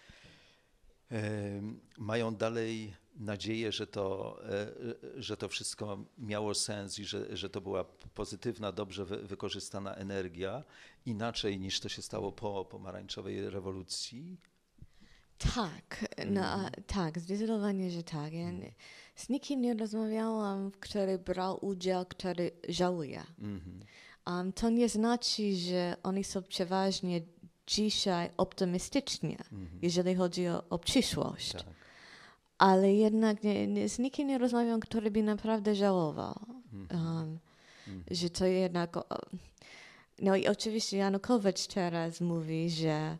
mają dalej nadzieję, że to, e, e, że to wszystko miało sens i że, że to była pozytywna, dobrze wykorzystana energia, inaczej niż to się stało po pomarańczowej rewolucji? Tak, no, mm. tak, zdecydowanie, że tak. Ja mm. z nikim nie rozmawiałam, który brał udział, który żałuje. -hmm. Um, to nie znaczy, że oni są przeważnie dzisiaj optymistycznie, mm -hmm. jeżeli chodzi o, o przyszłość. Tak. Ale jednak nie, nie, z nikim nie rozmawiam, który by naprawdę żałował, mm -hmm. um, mm -hmm. że to jednak. O, no i oczywiście Janukowicz teraz mówi, że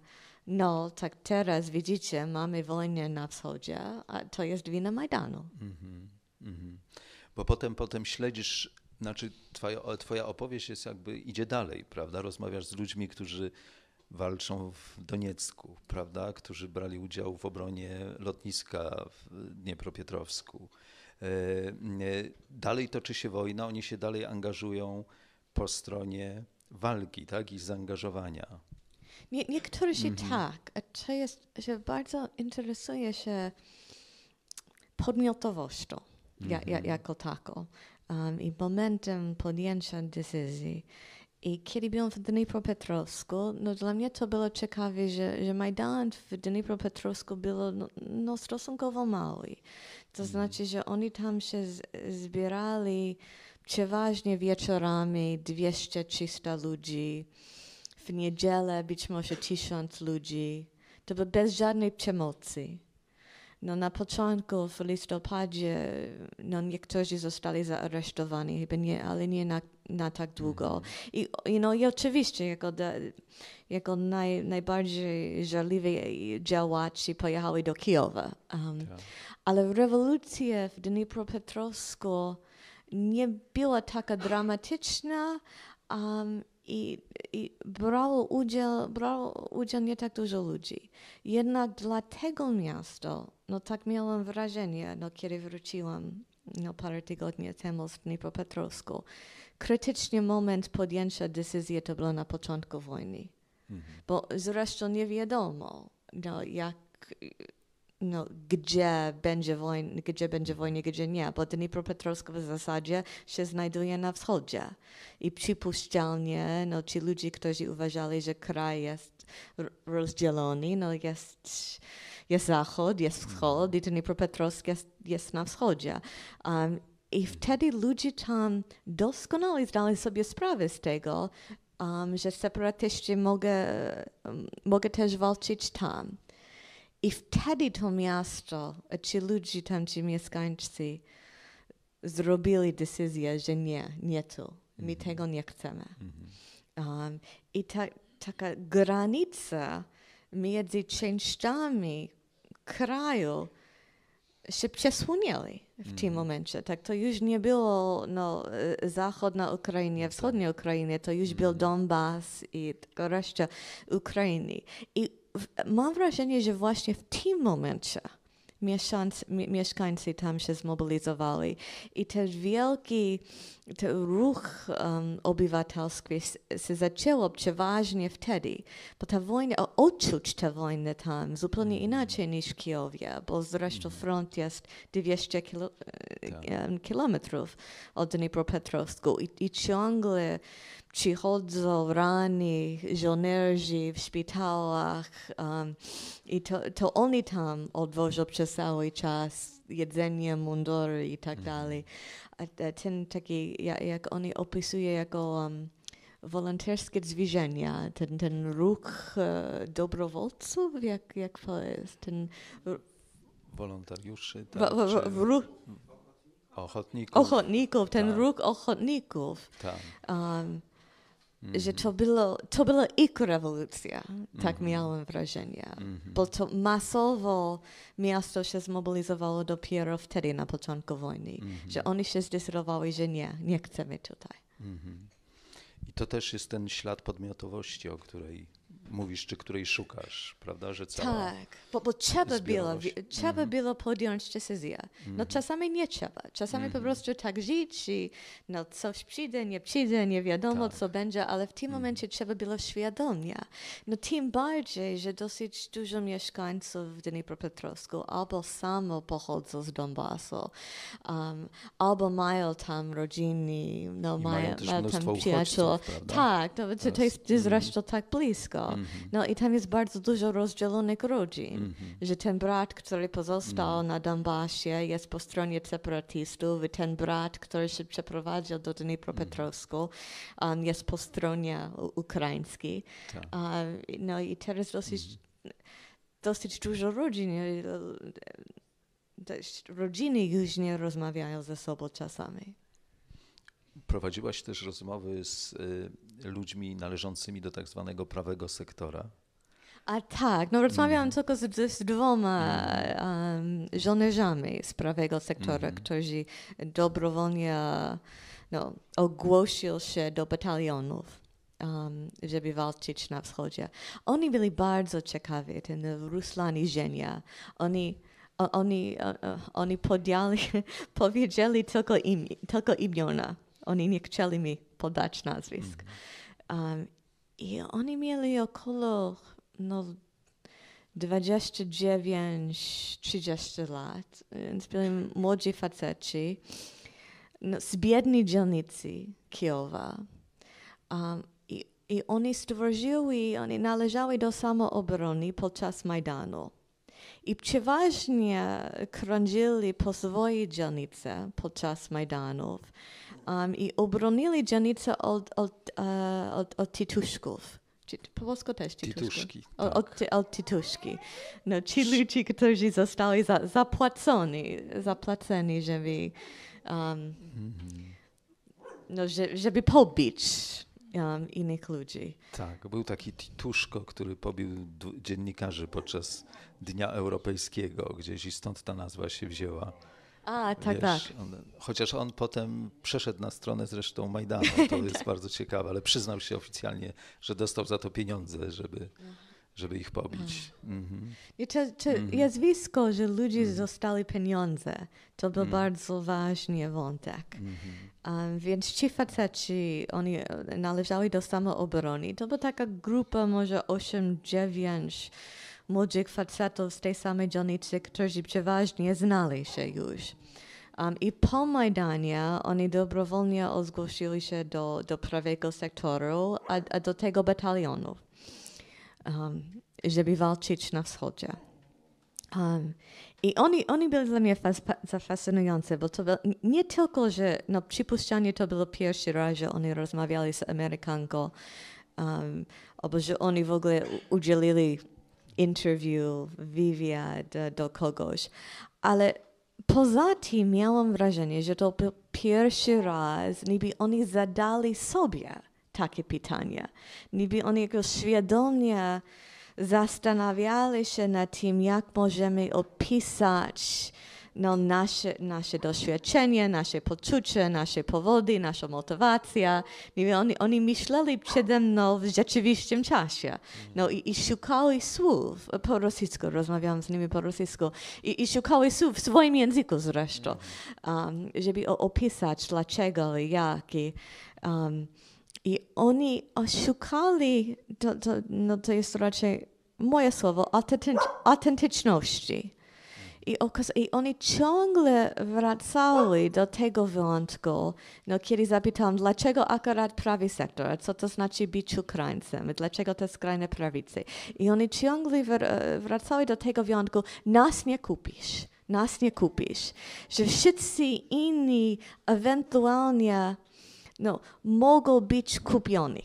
no, tak teraz widzicie, mamy wojnę na wschodzie, a to jest wina Majdanu. Mhm. Mhm. Bo potem, potem śledzisz znaczy, twoja, twoja opowieść jest jakby idzie dalej, prawda? Rozmawiasz z ludźmi, którzy walczą w Doniecku, prawda? Którzy brali udział w obronie lotniska w Dniepropietrowsku. E, e, dalej toczy się wojna, oni się dalej angażują po stronie walki, tak? I zaangażowania. Nie, niektórzy się mhm. tak, a to jest, że bardzo interesuje się podmiotowością ja, ja, mhm. jako taką um, i momentem podjęcia decyzji. I kiedy byłem w Dniepropietrowsku, no dla mnie to było ciekawe, że, że Majdan w Dniepropietrowsku było no, no stosunkowo mały. To mm. znaczy, że oni tam się zbierali przeważnie wieczorami 200-300 ludzi, w niedzielę być może 1000 ludzi. To było bez żadnej przemocy. No, na początku, w listopadzie, no, niektórzy zostali zaaresztowani, chyba nie, ale nie na, na tak długo. Mhm. I, no, i oczywiście, jako, da, jako naj, najbardziej żarliwi działacze pojechali do Kijowa. Um, tak. Ale rewolucja w Dniepropietrowsku nie była taka dramatyczna. Um, i, i brało, udział, brało udział nie tak dużo ludzi. Jednak dla tego miasta, no tak miałam wrażenie, no kiedy wróciłam no, parę tygodni temu z Dnipropetrowsku, krytyczny moment podjęcia decyzji to było na początku wojny. Mhm. Bo zresztą nie wiadomo, no, jak no, gdzie będzie wojna, gdzie będzie wojna, gdzie nie, bo Dnipropetrovsk w zasadzie się znajduje na wschodzie. I przypuszczalnie no, ci ludzie, którzy uważali, że kraj jest rozdzielony, no, jest, jest zachód, jest mhm. wschód i Dnipropetrovsk jest, jest na wschodzie. Um, I wtedy ludzie tam doskonale zdali sobie sprawę z tego, um, że separatyści mogą mogę też walczyć tam. I wtedy to miasto, e, ci ludzie tam, ci mieszkańcy, zrobili decyzję, że nie, nie tu. My mm -hmm. tego nie chcemy. Mm -hmm. um, I ta, taka granica między częściami kraju się przesunęli w mm. tym mhm. momencie. Tak, to już nie było no, e, zachodna Ukraina, wschodnia Ukraina, no tak. to już mm. był mhm. Donbas i reszta Ukrainy. I mam wrażenie, że właśnie w tym momencie mieszkańcy, mieszkańcy tam się zmobilizowali i ten wielki ten ruch um, obywatelski się zaczęło przeważnie wtedy, bo ta wojna, odczuć tę wojnę tam zupełnie mm. inaczej niż w Kijowie, bo zresztą mm. front jest 200 kilo, tak. kilometrów od Dniepropietrowsku i, i ciągle przychodzą rani, żołnierzy w szpitalach um, i to, to oni tam odwożą przez cały czas jedzenie, mundury i tak mhm. dalej. A, a ten taki, jak, jak oni opisuje jako um, wolontarskie zwiżenia, ten, ten ruch e, dobrowolców, jak, jak to jest, ten... Wolontariuszy, tak? W, w, w, ruch, Ochotników. Ochotników, ten tak. ruch ochotników. Tak. Um, Mm. Że mhm. to, było, to była ich rewolucja, tak mm. miałem wrażenie. Mm -hmm. Bo to masowo miasto się zmobilizowało dopiero wtedy, na początku wojny. -hmm. Że oni się zdecydowali, że nie, nie chcemy tutaj. -hmm. I to też jest ten ślad podmiotowości, o której mówisz, czy której szukasz, prawda? Że cała tak, bo, bo trzeba, było, mhm. trzeba mm. było podjąć decyzję. No mhm. czasami nie trzeba, czasami mm. po mhm. prostu tak żyć i no coś przyjdzie, nie przyjdzie, nie wiadomo tak. co będzie, ale w tym momencie trzeba było świadomie. No tym bardziej, że dosyć dużo mieszkańców w Dniepropietrowsku albo samo pochodzą z Donbasu, um, albo mają tam rodziny, no mają, mają, mają tam przyjaciół. tak, no, to, to jest zresztą tak blisko. Mm -hmm. No i tam jest bardzo dużo rozdzielonych rodzin, mm -hmm. że ten brat, który pozostał mm na Donbasie jest po stronie separatistów, i ten brat, który się przeprowadził do Dniepropetrovsku mhm. um, jest po stronie ukraińskiej. Tak. no i teraz dosyć, mhm. dosyć dużo rodzin e, e, rodziny już nie rozmawiają ze sobą czasami. Prowadziłaś też rozmowy z y, ludźmi należącymi do tak zwanego prawego sektora. A tak, no rozmawiałam mm. tylko z, z dwoma um, żołnierzami z prawego sektora, mm. którzy dobrowolnie no, ogłosił się do batalionów, um, żeby walczyć na wschodzie. Oni byli bardzo ciekawi, ten Ruslan i Żenia. Oni oni, oni podjęli, powiedzieli tylko, im, tylko imiona oni nie chcieli mi podać nazwisk. Mhm. Um, I oni mieli około no, 29-30 lat. Więc byli młodzi faceci no, z biednej dzielnicy Kijowa. Um, i, I oni stworzyli, oni należały do samoobrony podczas Majdanu. I przeważnie krążyli po swojej dzielnicy podczas Majdanów um, i obronili dzielnicę od, od, e, od, od Po polsku też tituszki. tak. od, od No, ci ludzie, którzy zostali za, zapłaceni, zapłaceni, żeby, um, mhm. no, żeby pobić um, innych ludzi. Tak, był taki tituszko, który pobił dziennikarzy podczas Dnia Europejskiego gdzieś i stąd ta nazwa się wzięła. A, tak, Wiesz, tak. On, chociaż on potem przeszedł na stronę zresztą Majdanu, to jest tak. bardzo ciekawe, ale przyznał się oficjalnie, że dostał za to pieniądze, żeby, żeby ich pobić. Mhm. I czy, czy mhm. Jazwisko, że ludzie mhm. zostali pieniądze, to był mhm. bardzo ważny wątek. Um, więc ci faceci, oni należały do samoobrony. To była taka grupa może 8-9 młodych facetów z tej samej dzielnicy, którzy przeważnie znali się już. Um, I po Majdanie oni dobrowolnie zgłosili się do, do prawego sektoru, a, a do tego batalionu, um, żeby walczyć na wschodzie. Um, I oni, oni byli dla mnie fas, zafascynujący, bo to nie tylko, że no, przypuszczanie to było pierwszy raz, że oni rozmawiali z Amerykanką, um, albo że oni w ogóle udzielili interview wywiad do kogoś. Ale poza tym miałam wrażenie, że to był pierwszy raz, niby oni zadali sobie takie pytania. Niby oni jakoś świadomie zastanawiali się nad tym, jak możemy opisać no nasze, nasze doświadczenie, nasze poczucie, nasze powody, nasza motywacja. Niby oni, oni myśleli przede mną w rzeczywistym czasie. No i, i szukali słów po rosyjsku, rozmawiałam z nimi po rosyjsku, i, i szukali słów w swoim języku zresztą, um, żeby opisać dlaczego i jak. I, um, i oni szukali to, to, no to jest raczej moje słowo, autentyczności i, okaz- I oni ciągle wracali do tego wyjątku. No, kiedy zapytałam, dlaczego akurat prawy sektor, co to znaczy być Ukraińcem, dlaczego te skrajne prawicy. I oni ciągle wr- e, wracali do tego wyjątku, nas nie kupisz, nas nie kupisz. Że wszyscy inni ewentualnie no, mogą być kupieni.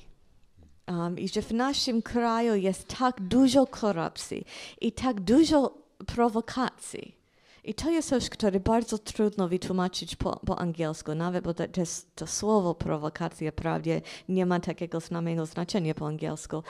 Um, I że w naszym kraju jest tak dużo korupcji i tak dużo prowokacji. I to jest coś, które bardzo trudno wytłumaczyć po, po angielsku, nawet bo to, to słowo prowokacja prawdzie nie ma takiego samego znaczenia po angielsku.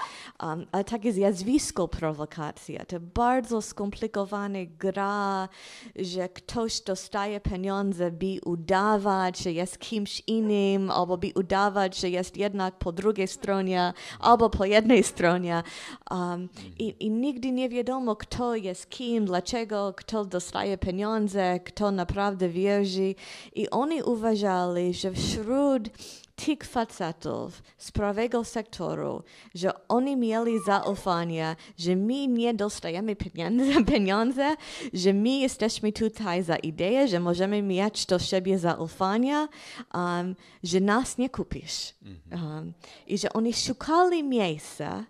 Um, ale tak jest zjawisko prowokacja. To bardzo skomplikowana gra, że ktoś dostaje pieniądze, by udawać, że jest kimś innym, albo by udawać, że jest jednak po drugiej stronie, albo po jednej stronie. Um, i, I nigdy nie wiadomo, kto jest kim, dlaczego, kto dostaje pieniądze, kto naprawdę wierzy. I oni uważali, że wśród tych facetów z prawego sektoru, że oni mieli zaufanie, że my nie dostajemy pieniądze, pieniądze że my jesteśmy tutaj za ideę, że możemy mieć do siebie zaufanie, um, że nas nie kupisz. Mhm. Um, I że oni szukali miejsca,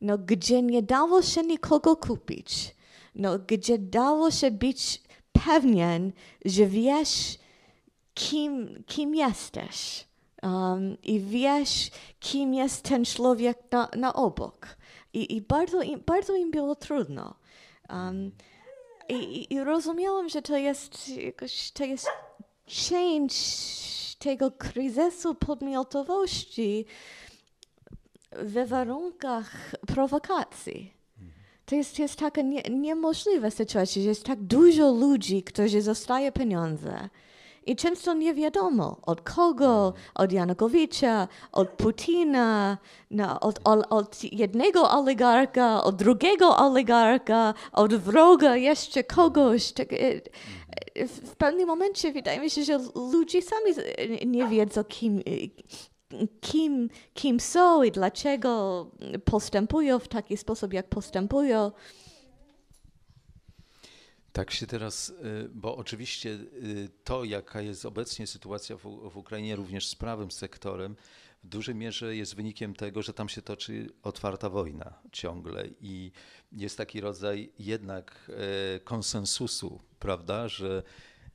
no, gdzie nie dało się nikogo kupić no, gdzie dało się być pewien, że wiesz, kim, kim jesteś. Um, I wiesz, kim jest ten człowiek na, na obok. I, i bardzo, im, bardzo im było trudno. Um, i, I rozumiałam, że to jest jakoś, to jest tego kryzysu podmiotowości w warunkach prowokacji to jest, jest taka nie, niemożliwa sytuacja, że jest tak dużo ludzi, którzy zostają pieniądze. I często nie wiadomo od kogo, od Janukowicza, od Putina, no, od, od, od, jednego oligarka, od drugiego oligarka, od wroga jeszcze kogoś. Tak, e, e, w pewnym momencie wydaje mi się, że ludzie sami nie wiedzą, kim, kim, kim są i dlaczego postępują w taki sposób, jak postępują. Tak się teraz, y, bo oczywiście y, to, jaka jest obecnie sytuacja w, w Ukrainie, również z prawym sektorem, w dużej mierze jest wynikiem tego, że tam się toczy otwarta wojna ciągle i jest taki rodzaj jednak y, konsensusu, prawda, że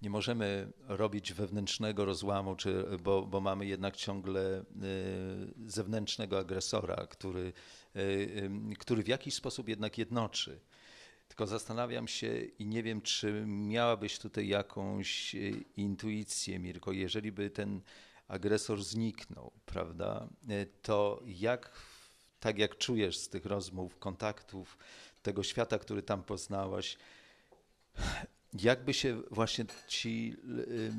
nie możemy robić wewnętrznego rozłamu, czy, bo, bo mamy jednak ciągle y, zewnętrznego agresora, który, y, y, który w jakiś sposób jednak jednoczy. Tylko zastanawiam się i nie wiem, czy miałabyś tutaj jakąś intuicję, Mirko, jeżeli by ten agresor zniknął, prawda, to jak, tak jak czujesz z tych rozmów, kontaktów, tego świata, który tam poznałaś, jakby się właśnie ci y,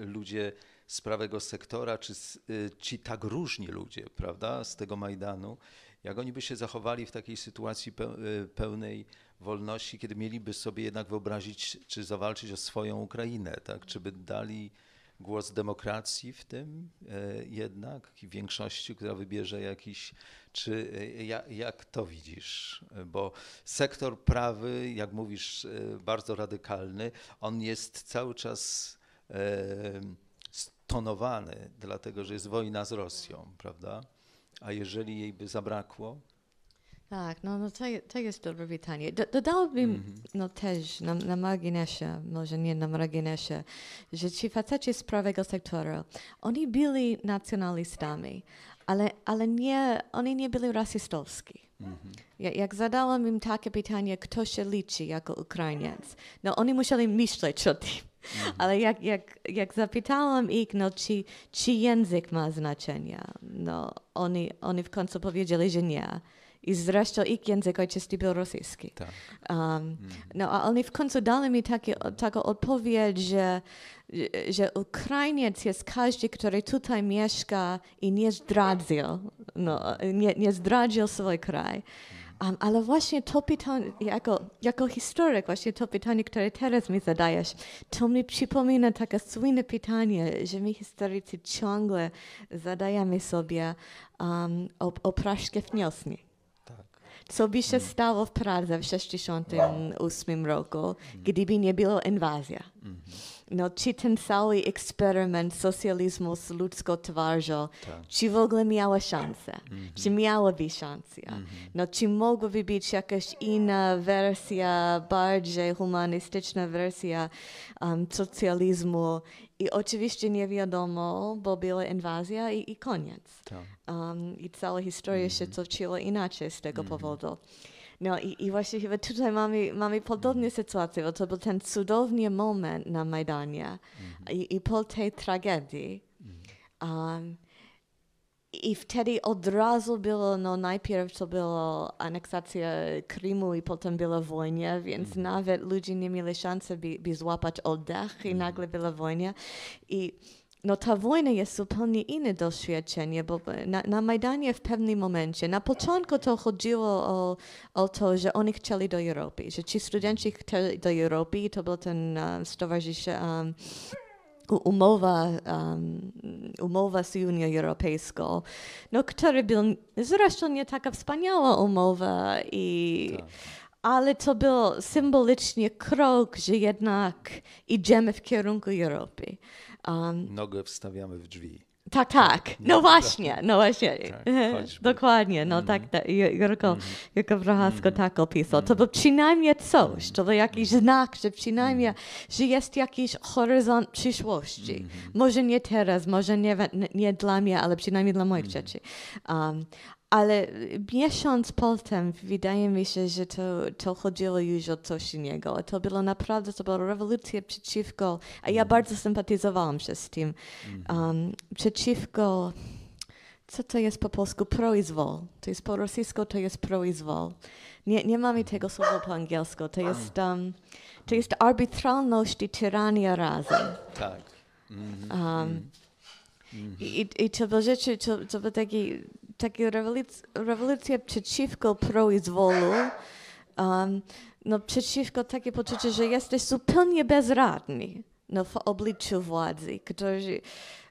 y, ludzie z prawego sektora, czy z, y, ci tak różni ludzie, prawda, z tego Majdanu, jak oni by się zachowali w takiej sytuacji pełnej wolności, kiedy mieliby sobie jednak wyobrazić, czy zawalczyć o swoją Ukrainę, tak? Czy by dali głos demokracji w tym jednak i większości, która wybierze jakiś czy y, jak to widzisz? Bo sektor prawy, jak mówisz, y, bardzo radykalny, on jest cały czas stonowany, dlatego że jest wojna z Rosją, prawda? A jeżeli jej by zabrakło? Tak, no, no to, to jest dobre pytanie. Do, dodałbym mm -hmm. no, też na, na marginesie, może nie na marginesie, że ci faceci z prawego sektora, oni byli nacjonalistami, ale, ale nie, oni nie byli rasistowski. Jak zadałam im takie pytanie, kto się liczy jako Ukrainiec, no oni musieli myśleć o tym. Mhm. Ale jak, jak, jak zapytałam ich, no, czy, czy język ma znaczenie, no oni, oni w końcu powiedzieli, że nie i zresztą ich język ojczysty był rosyjski. Tak. Um, mm. No a oni w końcu dali mi takie, taką odpowiedź, że, że Ukrainiec jest każdy, który tutaj mieszka i nie zdradził, no, nie, nie zdradził swój kraj. Mhm. Um, ale właśnie to pytanie, jako, jako historyk, właśnie to pytanie, które teraz mi zadajesz, to mi przypomina takie słynne pytanie, że my historycy ciągle zadajemy sobie um, o, o praszkie wnioski. co by se hmm. stalo v Praze v 68. roku, hmm. kdyby nebylo invázia. Mm-hmm. no, czy ten cały eksperyment socjalizmu z ludzką twarzą, tak. czy w ogóle miała szansę, mm -hmm. czy miałaby szansę, mm -hmm. no, czy mogłaby być jakaś inna wersja, bardziej humanistyczna wersja um, socjalizmu i oczywiście nie wiadomo, bo była inwazja i, i koniec. Tak. Um, I cała historia mm -hmm. się mhm. toczyła inaczej z tego mhm. powodu. No i, i właśnie chyba tutaj mamy, mamy podobne sytuacje, bo to był ten cudowny moment na Majdanie mhm. i, i po tej tragedii. Mm um, i wtedy od razu było, no najpierw to było aneksacja Krymu i potem była wojna, więc mhm. nawet ludzie nie mieli szansy, by, by złapać oddech i mhm. nagle była wojna. I no ta wojna jest zupełnie inne doświadczenie, bo na, na, Majdanie w pewnym momencie, na początku to chodziło o, o to, że oni chcieli do Europy, że ci studenci chcieli do Europy, to był ten um, stowarzyszenie, um, umowa, um, umowa z Unią Europejską, no, która była zresztą nie taka wspaniała umowa i... Tak. ale to był symboliczny krok, że jednak idziemy w kierunku Europy. Um, Nogę wstawiamy w drzwi. Tak, tak. No, no właśnie, no właśnie. Tak, Dokładnie, no mm. tak, tak. Jorko, mm. mm. tak opisał. Mhm. To był przynajmniej coś, mhm. to był jakiś mhm. znak, że przynajmniej, mm. że jest jakiś horyzont przyszłości. Mm. Może nie teraz, może nie, nie dla mnie, ale przynajmniej dla moich mm. dzieci. Um, ale y, miesiąc potem wydaje mi się, że to, to chodziło już o coś innego. to było naprawdę, to była rewolucja przeciwko, a ja mhm. bardzo sympatyzowałam się z tym, mhm. um, przeciwko, co to jest po polsku, proizwol. To jest po rosyjsku, to jest proizwol. Nie, nie mam tego słowa po angielsku. To jest, um, to jest arbitralność i tyrania razem. Tak. Mhm. Um, mm -hmm. I, I to było rzeczy, to, to był taki takie rewoluc rewolucje przeciwko proizwolu, um, no przeciwko takie poczucie, że jesteś zupełnie bezradny no, w obliczu władzy, którzy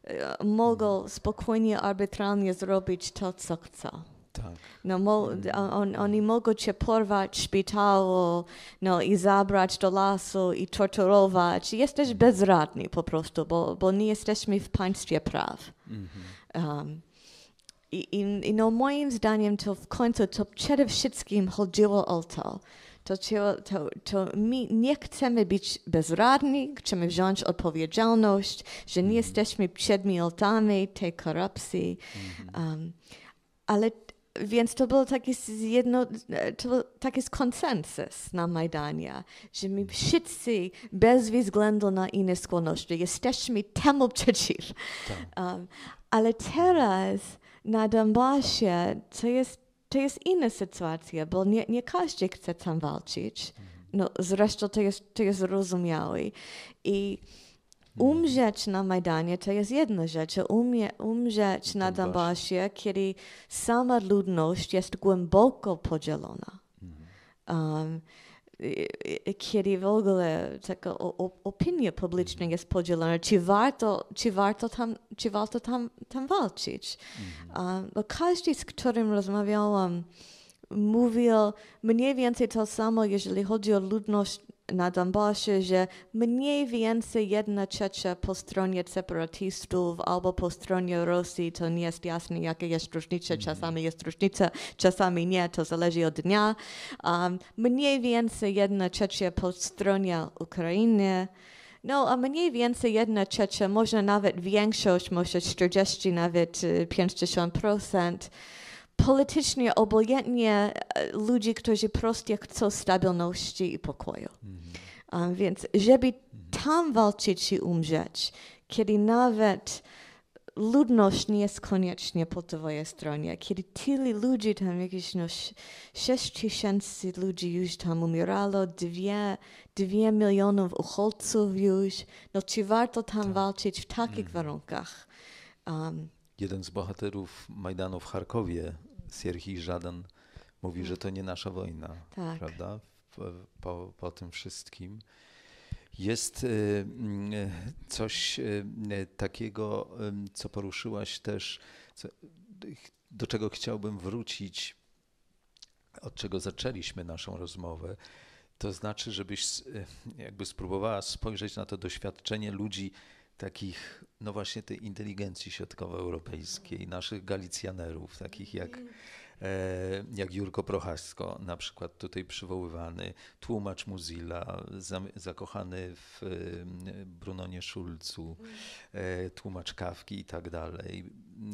e, mogą spokojnie, arbitralnie zrobić to, co chcą. Tak. No, mo, on, oni mogą cię porwać szpitalu no, i zabrać do lasu i torturować. Jesteś bezradny po prostu, bo, bo nie jesteśmy w państwie praw. Mm -hmm. um, i, i, no moim zdaniem to w końcu to przede wszystkim chodziło o to, to, to, to my nie chcemy być bezradni, chcemy wziąć odpowiedzialność, że nie mhm. jesteśmy przedmiotami tej korupcji. Mhm. Um, ale więc to był taki, jedno, to był taki konsensus na Majdanie, że my mhm. wszyscy bez względu na inne skłonności jesteśmy temu przeciw. Tak. Um, ale teraz na Donbasie to jest, to jest inna sytuacja, bo nie, nie każdy chce tam walczyć. Mhm. No, zresztą to jest, to jest zrozumiałe. I mhm. umrzeć na Majdanie to jest jedna rzecz. Umie, umrzeć na Donbasie, kiedy sama ludność jest głęboko podzielona. Mhm. Um, kiedy w ogóle taka opinia publiczna jest podzielona, czy warto, czy warto, tam, czy warto tam, tam walczyć. Mm -hmm. um, każdy, z którym rozmawiałam, mówił mniej więcej to samo, jeżeli chodzi o ludność na Donbasie, że mniej więcej jedna trzecia po stronie separatystów albo po stronie Rosji, to nie jest jasne, jakie jest różnica, mhm. czasami jest różnica, czasami nie, to zależy od dnia. Um, mniej więcej jedna trzecia po stronie Ukrainy. No, a mniej więcej jedna trzecia, może nawet większość, może 40, nawet 50%. Y, politycznie obojętnie e, ludzi, którzy prosto chcą stabilności i pokoju. Mm. Więc żeby mhm. tam walczyć i umrzeć, kiedy nawet ludność nie jest koniecznie po twojej stronie. Kiedy tyle ludzi, tam jakieś no, 6 tysięcy ludzi już tam umierało, 2, 2 milionów uchodźców już, no czy warto tam tak. walczyć w takich mm. warunkach? Um, Jeden z bohaterów Majdanu w Charkowie Sierhii żaden mówi, że to nie nasza wojna, tak. prawda? Po, po tym wszystkim. Jest y, y, coś y, takiego, co poruszyłaś też, do czego chciałbym wrócić, od czego zaczęliśmy naszą rozmowę. To znaczy, żebyś jakby spróbowała spojrzeć na to doświadczenie ludzi takich no właśnie tej inteligencji środkowoeuropejskiej, naszych Galicjanerów, takich jak, mm. e, jak Jurko Prochasko, na przykład tutaj przywoływany, tłumacz Muzila, zakochany w Brunonie Szulcu, mm. e, tłumacz Kawki i tak dalej,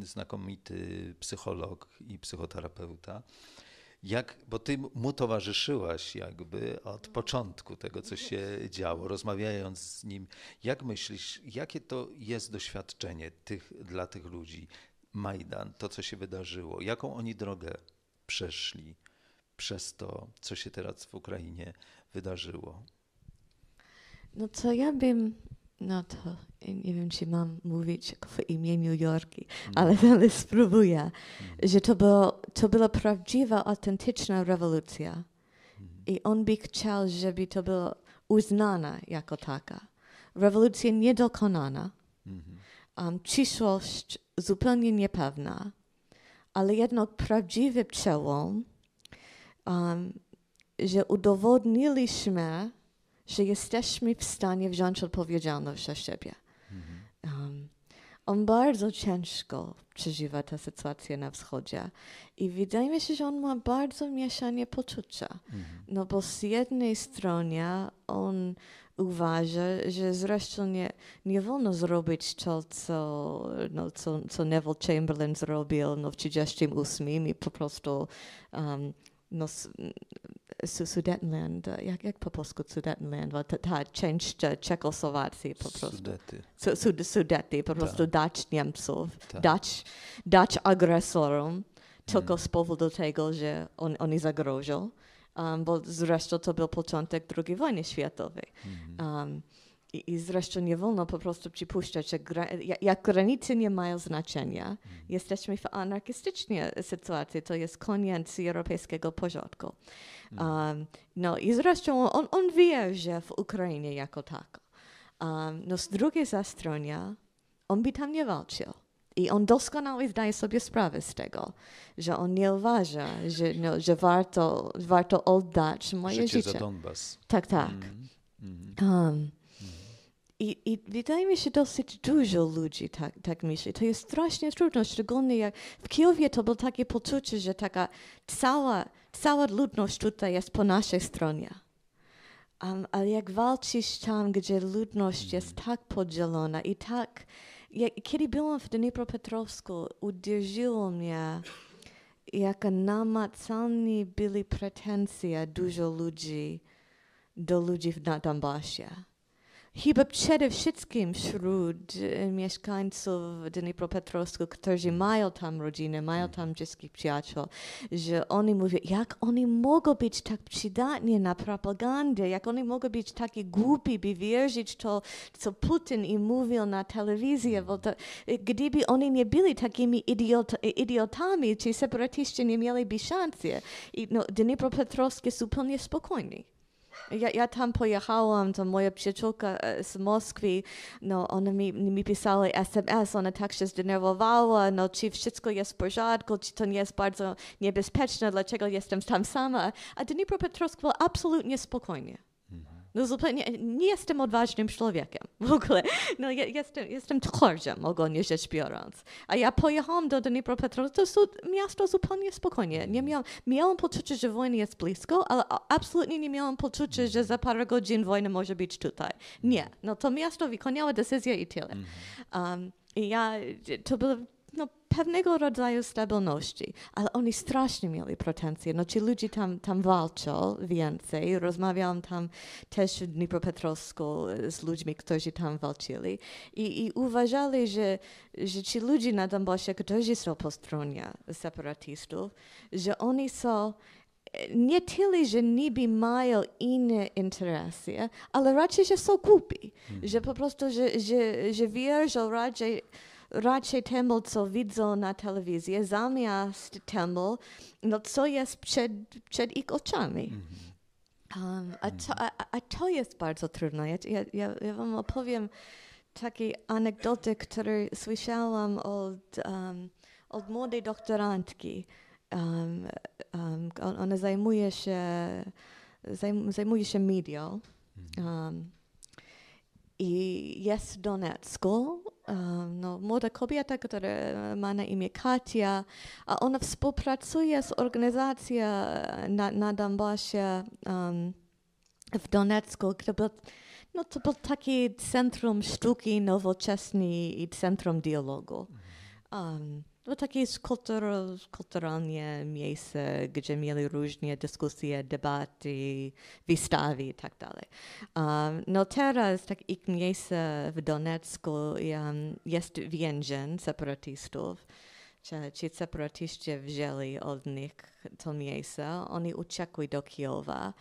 znakomity psycholog i psychoterapeuta jak, bo ty mu towarzyszyłaś jakby od początku tego, co się działo, rozmawiając z nim. Jak myślisz, jakie to jest doświadczenie tych, dla tych ludzi, Majdan, to co się wydarzyło, jaką oni drogę przeszli przez to, co się teraz w Ukrainie wydarzyło? No co ja bym no to nie wiem, czy mam mówić w imieniu Jorki, no. ale, ale spróbuję, no. że to, było, to była prawdziwa, autentyczna rewolucja. Mhm. I on by chciał, żeby to było uznana jako taka. Rewolucja niedokonana, um, przyszłość zupełnie niepewna, ale jednak prawdziwy przełom, um, że udowodniliśmy, że jesteśmy w stanie wziąć odpowiedzialność za siebie. Mhm. Um, on bardzo ciężko przeżywa tę sytuację na wschodzie i wydaje mi się, że on ma bardzo mieszanie poczucia. Mhm. No bo z jednej strony on uważa, że zresztą nie, nie wolno zrobić to, co, no, co, co Neville Chamberlain zrobił no, w 1938 i po prostu um, no, su, Sudetenland, e, jak, jak po polsku Sudetenland, bo ta, ta część e, Czechosłowacji po prostu. Sudety. Su, su, sudety, po prostu ta. dać Niemców, ta. dać, dać agresorom, tylko hmm. z powodu tego, że on, oni zagrożą, um, bo zresztą to był początek II wojny światowej. Hmm. Um, i, I zresztą nie wolno po prostu przypuszczać, że gra, jak granice nie mają znaczenia, mhm. jesteśmy w anarchistycznej sytuacji, to jest koniec europejskiego porządku. Mhm. Um, no i zresztą on, on wie, że w Ukrainie jako tako. Um, no z drugiej strony on by tam nie walczył. I on doskonale zdaje sobie sprawę z tego, że on nie uważa, że, no, że warto, warto oddać moje życie. życie. za Donbas. Tak, tak. Mm -hmm. um, i, I wydaje mi się dosyć dużo ludzi tak, tak myśli. To jest strasznie trudno, szczególnie jak w Kijowie to było takie poczucie, że taka cała, cała ludność tutaj jest po naszej stronie. Um, ale jak walczysz tam, gdzie ludność jest mm. tak podzielona i tak... Jak, kiedy byłam w Dnipropetrowsku, uderzyło mnie, jak namacalni byli pretensje dużo ludzi do ludzi na Donbasie. Chyba przede wszystkim wśród y, mieszkańców Dniepropetrovsku, którzy mają tam rodzinę, mają mm. tam wszystkich przyjaciół, że oni mówią, jak oni mogą być tak przydatni na propagandę, jak oni mogą być taki głupi, by wierzyć to, co Putin im mówił na telewizji, mm. bo to, y, gdyby oni nie byli takimi idiot, y, idiotami, czy separatyści nie mieliby szansy. I no, jest zupełnie spokojni. Ja, ja tam pojechałam, to moja przyjaciółka e, z Moskwy, no ona mi, mi pisała SMS, ona tak się zdenerwowała, no czy wszystko jest w porządku, czy to nie jest bardzo niebezpieczne, dlaczego jestem tam sama. A Dnipropetrovsk był absolutnie spokojnie. No zupełnie nie jestem odważnym człowiekiem w ogóle. No, je, jestem, jestem tchórzem ogólnie rzecz biorąc. A ja pojechałam do Dniepropetrovsk, to miasto zupełnie spokojnie. Nie miałam, miałam poczucie, że wojna jest blisko, ale absolutnie nie miałam poczucia, że za parę godzin wojna może być tutaj. Nie. No to miasto wykonało decyzję i tyle. Mhm. Um, i ja, to było pewnego rodzaju stabilności, ale oni strasznie mieli pretensje. No ci ludzie tam, tam walczą więcej. Rozmawiałam tam też w Dnipropetrowsku e, z ludźmi, którzy tam walczyli i, i uważali, że, że ci ludzie na Donbasie, którzy są po stronie separatystów, że oni są e, nie tyle, że niby mają inne interesy, ale raczej, że są głupi, mhm. że po prostu, że, że, że wierzą raczej raczej temu, co widzą na telewizji, zamiast temu, no, co jest przed, przed ich oczami. Mhm. Um, a, to, a, a, to, jest bardzo trudne. Ja, ja, ja wam opowiem takiej anegdotę, którą słyszałam od, um, od młodej doktorantki. Um, um ona zajmuje się, zajm, zajmuje się medią. Mhm. Um, I jest w Donetsku no, młoda kobieta, która ma na imię Katia, a ona współpracuje z organizacją e, na, na Donbasie um, w Donecku, gdzie był, no, to był taki centrum sztuki nowoczesnej i centrum dialogu. Um, no, takie kultural, kulturalne miejsce, gdzie mieli różne dyskusje, debaty, wystawy i tak dalej. Um, no teraz tak ich miejsce w Donetsku um, jest więzień separatystów. ci separatyści wzięli od nich to miejsce. Oni uciekli do Kijowa.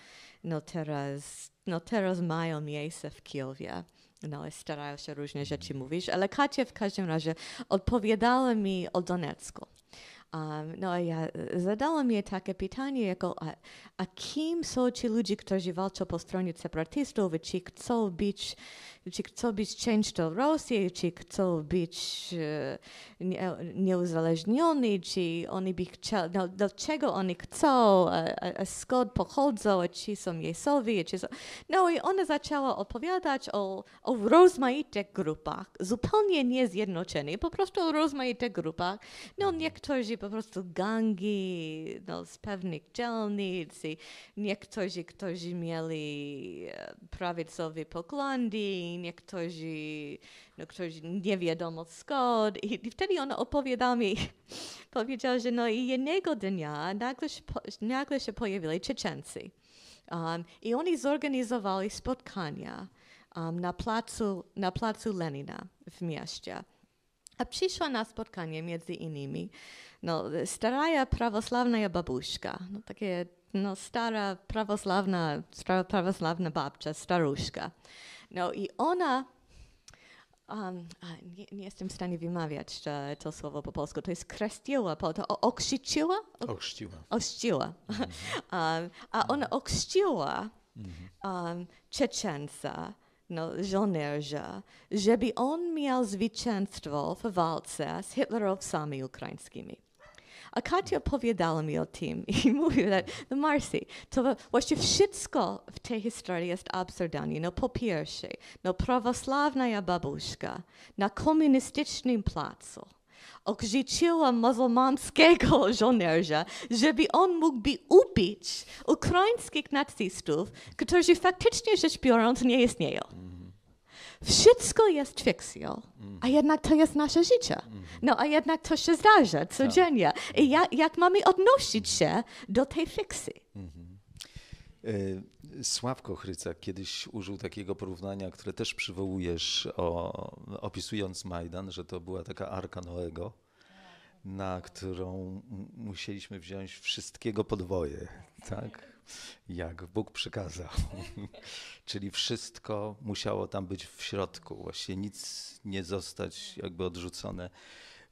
No teraz, no teraz mają miejsce w Kijowie no ale starają się różne rzeczy mówić, ale Kacie w każdym razie odpowiadała mi o Donecku. Um, no ja e, zadałam jej takie pytanie, jako, a, a kim są ci ludzie, którzy walczą po stronie separatystów i czy chcą być ci chcą być częścią Rosji, ci chcą być e, nieuzależniony, nieuzależnieni, czy oni by chcieli, no, do czego oni chcą, a, e, a e, skąd pochodzą, a są Jesowi, czy są... No i ona zaczęła opowiadać o, o rozmaitych grupach, zupełnie niezjednoczonych, po prostu o rozmaitych grupach. No mhm. niektórzy po prostu gangi no, z pewnych dzielnic niektórzy, którzy mieli prawicowe poglądy, niektórzy, no, którzy nie wiadomo skąd. I, I wtedy ona opowiadał mi, powiedziała, że no i jednego dnia nagle, nagle się pojawili Czeczency. Um, I oni zorganizowali spotkania um, na, placu, na placu Lenina w mieście. A przyszła na spotkanie między innymi no, stara prawosławna babuszka, no, takie no, stara prawosławna, stara prawosławna babcia, staruszka. No i ona, um, nie, nie, jestem w stanie wymawiać to, to, słowo po polsku, to jest krestiła, po, to okrzyciła? Ok, okrzciła. Okrzciła. Mm -hmm. um, a ona okrzciła mhm. um, Czeczenca, no, żołnierza, żeby on miał zwycięstwo w walce z hitlerowcami ukraińskimi. A Katia opowiadała mi o tym i mówiła, że no Marcy, to właśnie wszystko w tej historii jest absurdalne. No po pierwsze, no prawosławna babuszka na komunistycznym placu Okrzycziła muzułmańskiego żołnierza, żeby on mógł by ubić ukraińskich nazistów, którzy faktycznie rzecz biorąc nie istnieją. Wszystko jest fikcją, a jednak to jest nasze życie. No a jednak to się zdarza codziennie. I jak, jak mamy odnosić się do tej fikcji? E, Sławko Chryca kiedyś użył takiego porównania, które też przywołujesz, o, opisując Majdan, że to była taka arka Noego, na którą musieliśmy wziąć wszystkiego podwoje, tak? Jak Bóg przykazał. Czyli wszystko musiało tam być w środku, właśnie nic nie zostać jakby odrzucone.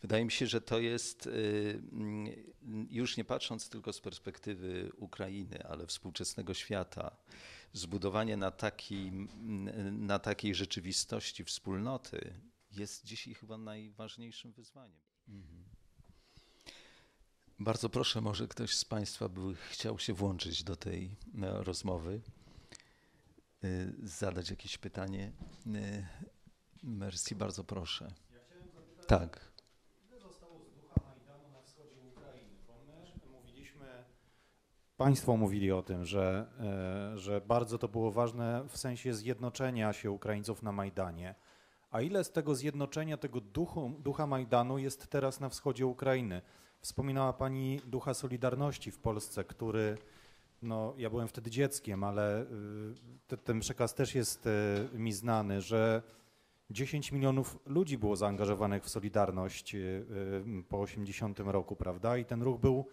Wydaje mi się, że to jest, y, mm, już nie patrząc tylko z perspektywy Ukrainy, ale współczesnego świata, zbudowanie na, taki, mm, na takiej rzeczywistości wspólnoty jest dzisiaj chyba najważniejszym wyzwaniem. Mhm. Bardzo proszę, może ktoś z Państwa by chciał się włączyć do tej e, rozmowy, y, zadać jakieś pytanie. Y, merci, bardzo proszę. Ja tak. Państwo mówili o tym, że, e, że bardzo to było ważne w sensie zjednoczenia się Ukraińców na Majdanie. A ile z tego zjednoczenia, tego duchu, ducha Majdanu jest teraz na wschodzie Ukrainy? Wspominała Pani ducha Solidarności w Polsce, który, no ja byłem wtedy dzieckiem, ale e, te, ten przekaz też jest e, mi znany, że 10 milionów ludzi było zaangażowanych w Solidarność po 80 roku, prawda? I ten ruch był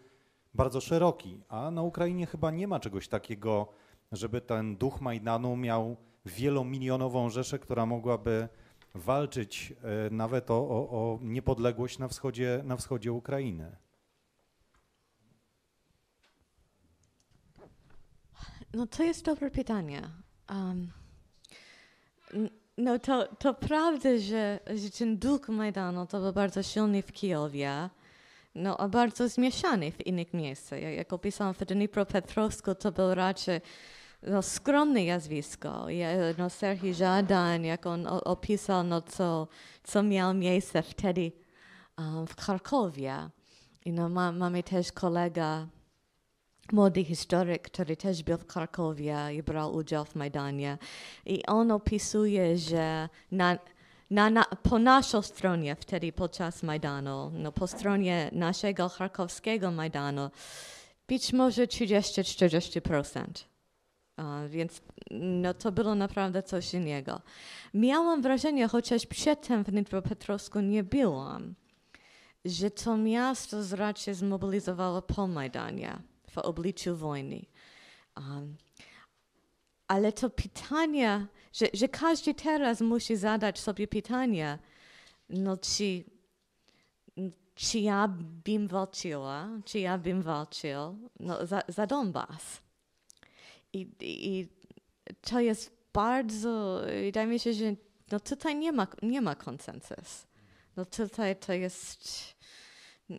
bardzo szeroki, a na Ukrainie chyba nie ma czegoś takiego, żeby ten duch Majdanu miał wielomilionową rzeszę, która mogłaby walczyć e, nawet o, o, o niepodległość na wschodzie, na wschodzie Ukrainy. No to jest dobre pytanie. Um, no to, to prawda, że, że ten duch Majdanu to był bardzo silny w Kijowie no, bardzo zmieszany w innych miejscach. Jak opisałam w Dnipropetrovsku, to był raczej no, skromne nazwisko. No, Serhii Żadan, jak on opisał, no, co, co miał miejsce wtedy um, w Krakowie I no, ma, mamy też kolega, młody historyk, który też był w Charkowie i brał udział w Majdanie. I on opisuje, że na, na, na, po naszej stronie wtedy podczas Majdanu, no, po stronie naszego charkowskiego Majdanu, być może 30-40%. Więc no, to było naprawdę coś innego. Miałam wrażenie, chociaż przedtem w Dnipropetrowsku nie byłam, że to miasto z racji zmobilizowało po Majdanie w obliczu wojny. Um, ale to pytanie, że, że każdy teraz musi zadać sobie pytanie, no czy, czy ja bym walczyła, czy ja bym walczył no, za, za Donbas. I, I to jest bardzo, wydaje mi się, że no tutaj nie ma, nie ma konsensus. No tutaj to jest,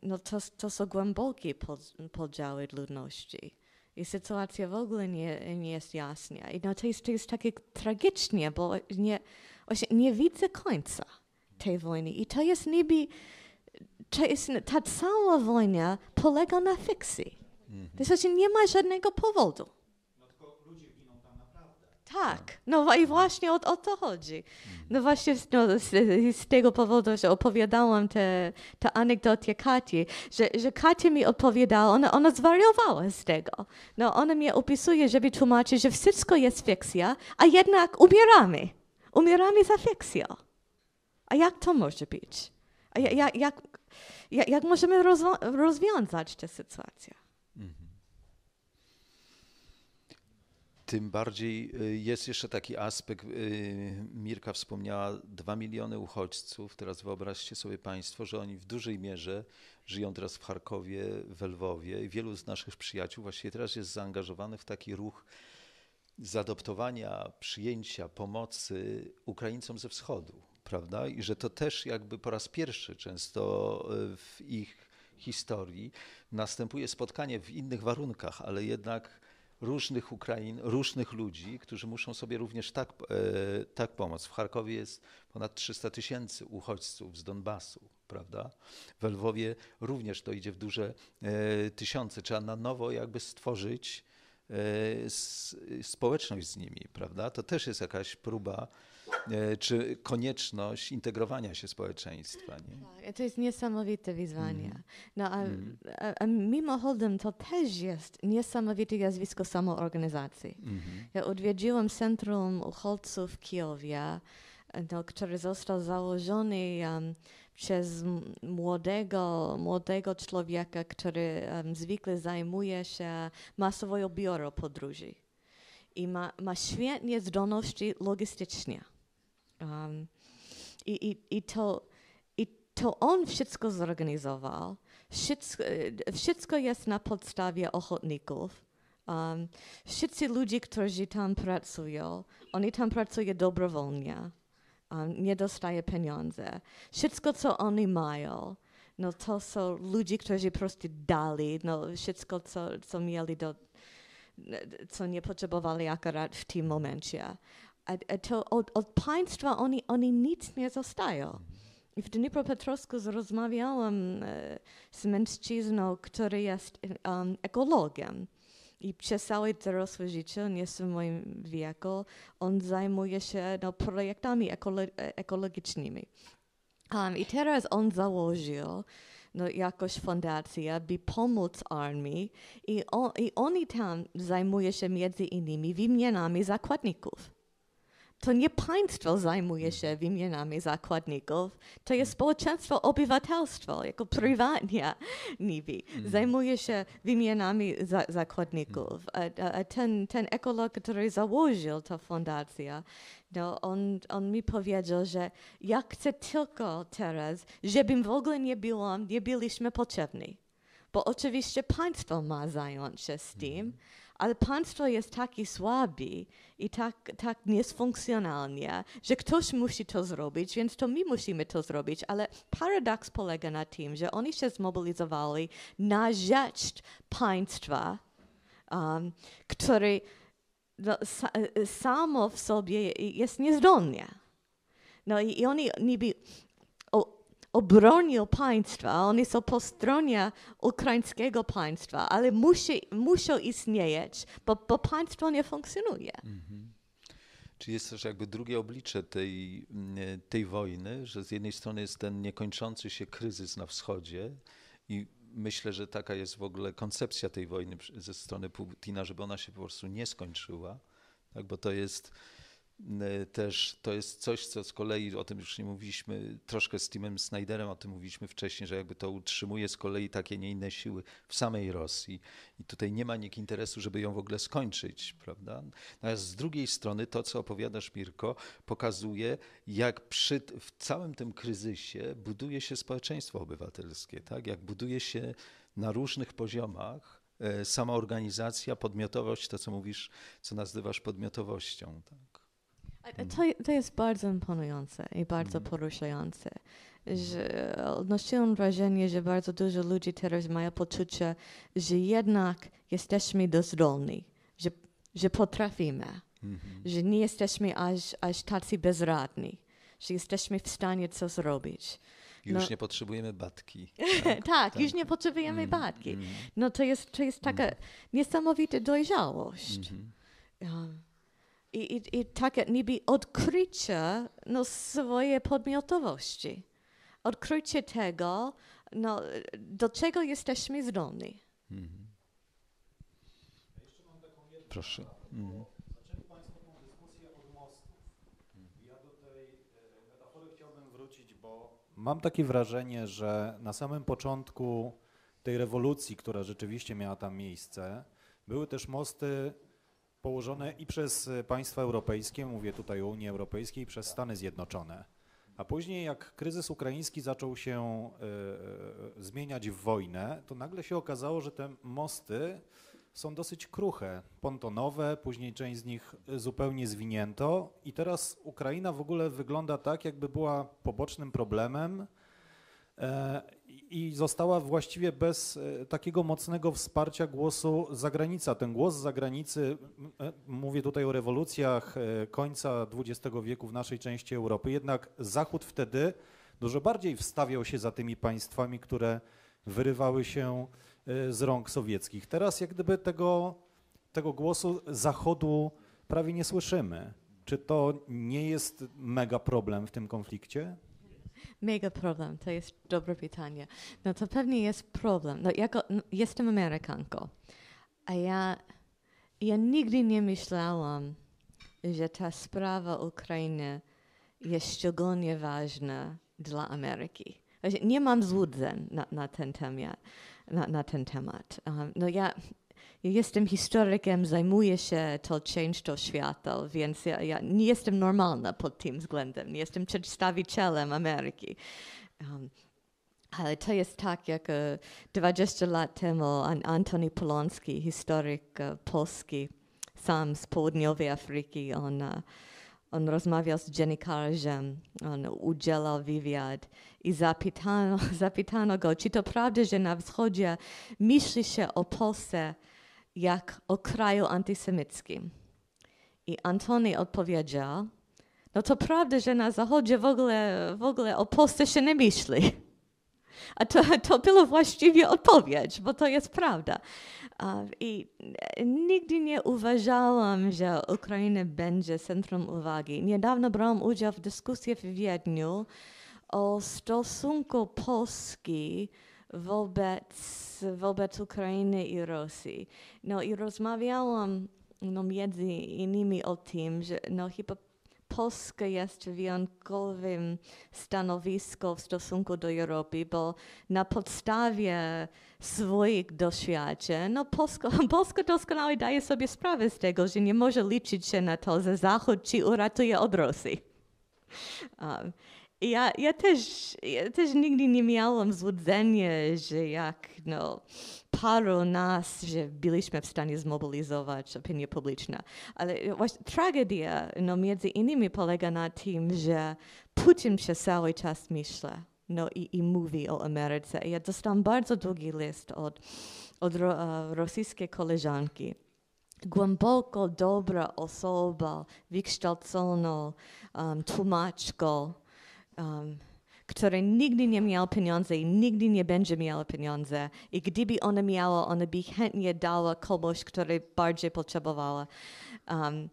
no to, to są głębokie podziały ludności. I sytuacja w ogóle nie, nie jest jasna. I no to jest, to jest takie tragicznie, bo nie, nie widzę końca tej wojny. I to jest niby, to jest, ta cała wojna polega na fikcji. Mhm. To znaczy nie ma żadnego powodu. Tak. tak, no i właśnie o, o to chodzi. Mm. No właśnie z, no, z, z, tego powodu, że opowiadałam te, te Katie, Kati, że, że Katia mi opowiadała, ona, ona zwariowała z tego. No ona mnie opisuje, żeby tłumaczyć, że wszystko jest fikcja, a jednak umieramy. Umieramy za fikcją. A jak to może być? A jak, jak, jak, jak możemy rozwiązać tę sytuację? Tym bardziej y, jest jeszcze taki aspekt, y, Mirka wspomniała, dwa miliony uchodźców. Teraz wyobraźcie sobie Państwo, że oni w dużej mierze żyją teraz w Charkowie, w Lwowie. Wielu z naszych przyjaciół właśnie teraz jest zaangażowanych w taki ruch zadoptowania, przyjęcia, pomocy Ukraińcom ze wschodu, prawda? I że to też jakby po raz pierwszy często y, w ich historii następuje spotkanie w innych warunkach, ale jednak różnych Ukrain, różnych ludzi, którzy muszą sobie również tak, e, tak pomóc. W Charkowie jest ponad 300 tysięcy uchodźców z Donbasu, prawda? W Lwowie również to idzie w duże e, tysiące. Trzeba na nowo jakby stworzyć e, społeczność z nimi, prawda? To też jest jakaś próba E, czy konieczność integrowania się społeczeństwa. Nie? Tak, e, to jest niesamowite wyzwanie. Mm. No, a, mm. a, a mimochodem to też jest niesamowite zjawisko samoorganizacji. Mhm. Ja odwiedziłam Centrum Uchodźców w Kijowie, e, no, który został założony um, przez młodego, młodego człowieka, który um, zwykle zajmuje się masową biuro podróży i ma, ma świetnie zdolności logistyczne. Um, i, i, i, to, I to on wszystko zorganizował. Wszystko, e, wszystko jest na podstawie ochotników. Um, wszyscy ludzie, którzy tam pracują, oni tam pracują dobrowolnie. Um, nie dostają pieniądze. Wszystko, co oni mają, no to są ludzie, którzy po prostu dali no, wszystko, co, co mieli do, co nie potrzebowali akurat w tym momencie to od, od, państwa oni, oni nic nie zostają. W w Dnipropetrowsku rozmawiałam e, z mężczyzną, który jest e, um, ekologiem. I przez całe dorosłe życie, nie w moim wieku, on zajmuje się no, projektami ekolo e, ekologicznymi. Um, I teraz on założył no, jakoś fundację, by pomóc armii. I, on, I oni tam zajmują się między innymi wymianami zakładników to nie państwo zajmuje się wymienami zakładników, to jest społeczeństwo, obywatelstwo, jako prywatnie niby, mm. zajmuje się wymienami za zakładników. A, mm. a, e, e, ten, ten ekolog, który założył tę fundację, no, on, on mi powiedział, że ja chcę tylko teraz, żebym w ogóle nie, byłam, nie byliśmy potrzebni. Bo oczywiście państwo ma zająć się z tym, mm ale państwo jest takie słabi i tak, tak niesfunkcjonalnie, że ktoś musi to zrobić, więc to my musimy to zrobić, ale paradoks polega na tym, że oni się zmobilizowali na rzecz państwa, um, który no, sa, e, samo w sobie jest niezdolne. No i, i oni niby obronił państwa, on jest po stronie ukraińskiego państwa, ale musi, muszą istnieć, bo, bo państwo nie funkcjonuje. Mhm. Czy jest też jakby drugie oblicze tej, mm, tej wojny, że z jednej strony jest ten niekończący się kryzys na wschodzie i myślę, że taka jest w ogóle koncepcja tej wojny ze strony Putina, żeby ona się po prostu nie skończyła, tak, bo to jest Y, też to jest coś, co z kolei, o tym już nie mówiliśmy, troszkę z Timem Snyderem o tym mówiliśmy wcześniej, że jakby to utrzymuje z kolei takie, nie inne siły w samej Rosji. I tutaj nie ma nikt interesu, żeby ją w ogóle skończyć, prawda? Natomiast z drugiej strony to, co opowiadasz, Mirko, pokazuje, jak przy, w całym tym kryzysie buduje się społeczeństwo obywatelskie, tak? Jak buduje się na różnych poziomach e, sama organizacja podmiotowość, to co mówisz, co nazywasz podmiotowością. Tak? Mm. To, to jest bardzo imponujące i bardzo mm. poruszające. Mm. Że odnosiłam wrażenie, że bardzo dużo ludzi teraz ma poczucie, że jednak jesteśmy dozdolni, że, że potrafimy, mm -hmm. że nie jesteśmy aż, aż tacy bezradni, że jesteśmy w stanie coś zrobić. Już no. nie potrzebujemy batki. Tak, tak, tak. już nie potrzebujemy mm, batki. Mhm. No to jest, to jest taka mhm. niesamowita dojrzałość. -hmm. Um. I, i, i takie niby odkrycie no, swojej podmiotowości. Odkrycie tego, no, do czego jesteśmy zdolni. Mhm. Proszę. Mhm. Zaczęli dyskusję od mostów. Ja do tej e, metafory chciałbym wrócić, bo mam takie wrażenie, że na samym początku tej rewolucji, która rzeczywiście miała tam miejsce, były też mosty położone i przez e, państwa europejskie, mówię tutaj o Unii Europejskiej, i przez Stany Zjednoczone. A później, jak kryzys ukraiński zaczął się y, zmieniać w wojnę, to nagle się okazało, że te mosty są dosyć kruche, pontonowe, później część z nich zupełnie zwinięto, i teraz Ukraina w ogóle wygląda tak, jakby była pobocznym problemem E, i została właściwie bez e, takiego mocnego wsparcia głosu zagranica. Ten głos z zagranicy, e, mówię tutaj o rewolucjach końca XX wieku w naszej części Europy, jednak Zachód wtedy dużo bardziej wstawiał się za tymi państwami, które wyrywały się z rąk sowieckich. Teraz jak gdyby tego, tego głosu Zachodu prawie nie słyszymy. Czy to nie jest mega problem w tym konflikcie? Mega problem, to jest dobre pytanie. No to pewnie jest problem. No, jako, no, jestem Amerykanką, a ja, ja nigdy nie myślałam, że ta sprawa Ukrainy jest szczególnie ważna dla Ameryki. Znaczy, nie mam złudzeń na, na ten temat. Na, na ten temat. no ja, jestem historykiem, zajmuję się tą częścią świata, więc ja, ja nie jestem normalna pod tym względem, nie jestem przedstawicielem Ameryki. Um, ale to jest tak, jak 20 e, lat temu Antoni Polonski, historyk e, polski, sam z południowej Afryki, on, e, on rozmawiał z dziennikarzem, on udzielał wywiad i zapytano, zapytano go, czy to prawda, że na wschodzie myśli się o Polsce jak o kraju antysemickim. I Antoni odpowiedział, no to prawda, że na Zachodzie w ogóle, w ogóle o Polsce się nie myśli. A to, to była właściwie odpowiedź, bo to jest prawda. I e, nigdy nie uważałam, że Ukraina będzie centrum uwagi. Niedawno brałam udział w dyskusji w Wiedniu o stosunku Polski wobec, wobec Ukrainy i Rosji. No i rozmawiałam no, między innymi o tym, że no, chyba Polska jest w wyjątkowym stanowisku w stosunku do Europy, bo na podstawie swoich doświadczeń, no Polska, Polska doskonale daje sobie sprawę z tego, że nie może liczyć się na to, że Zachód ci uratuje od Rosji. Um, ja, ja, też, ja też nigdy nie miałam złudzenia, że jak no, paru nas, że byliśmy w stanie zmobilizować opinię publiczną. Ale właśnie tragedia no, między innymi polega na tym, że Putin się cały czas myśla no, i, i mówi o Ameryce. Ja dostałam bardzo długi list od, od ro, uh, rosyjskiej koleżanki głęboko dobra osoba, wykształcona um, um, który nigdy nie miał pieniądze, i nigdy nie będzie miał pieniądze. I gdyby ona miała, ona by chętnie dała komuś, który bardziej potrzebowała. Um,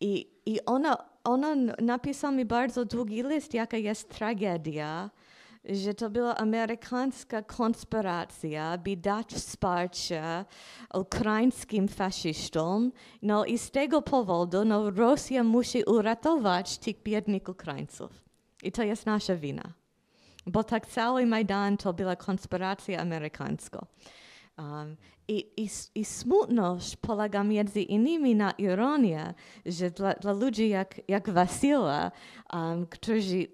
i, I ona, ona napisała mi bardzo długi list, jaka jest tragedia, że to była amerykańska konspiracja, by dać wsparcie ukraińskim faszystom. No i z tego powodu no, Rosja musi uratować tych biednych Ukraińców. I to jest nasza wina. Bo tak cały Majdan to była konspiracja amerykańska. Um, i, i, I smutność polega między innymi na ironii, że dla, dla, ludzi jak, jak Wasila, um, którzy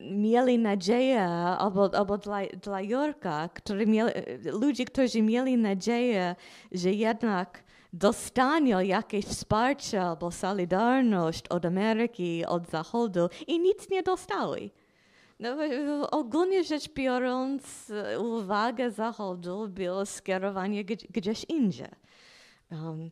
mieli nadzieję, albo, albo dla, dla Jorka, mieli, e, ludzi, którzy mieli nadzieję, że jednak dostania jakieś wsparcie albo solidarność od Ameryki, od Zachodu i nic nie dostały. No, ogólnie rzecz biorąc, uwagę Zachodu było skierowanie gdzieś indziej. Um,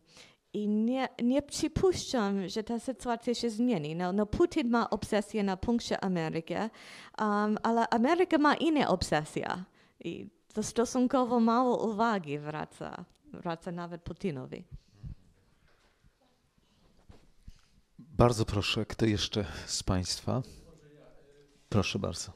i nie, nie przypuszczam, że ta sytuacja się zmieni. No, no Putin ma obsesję na punkcie Ameryki, um, ale Ameryka ma inne obsesje i to stosunkowo mało uwagi wraca wraca nawet Putinowi. Bardzo proszę, kto jeszcze z Państwa? Proszę bardzo.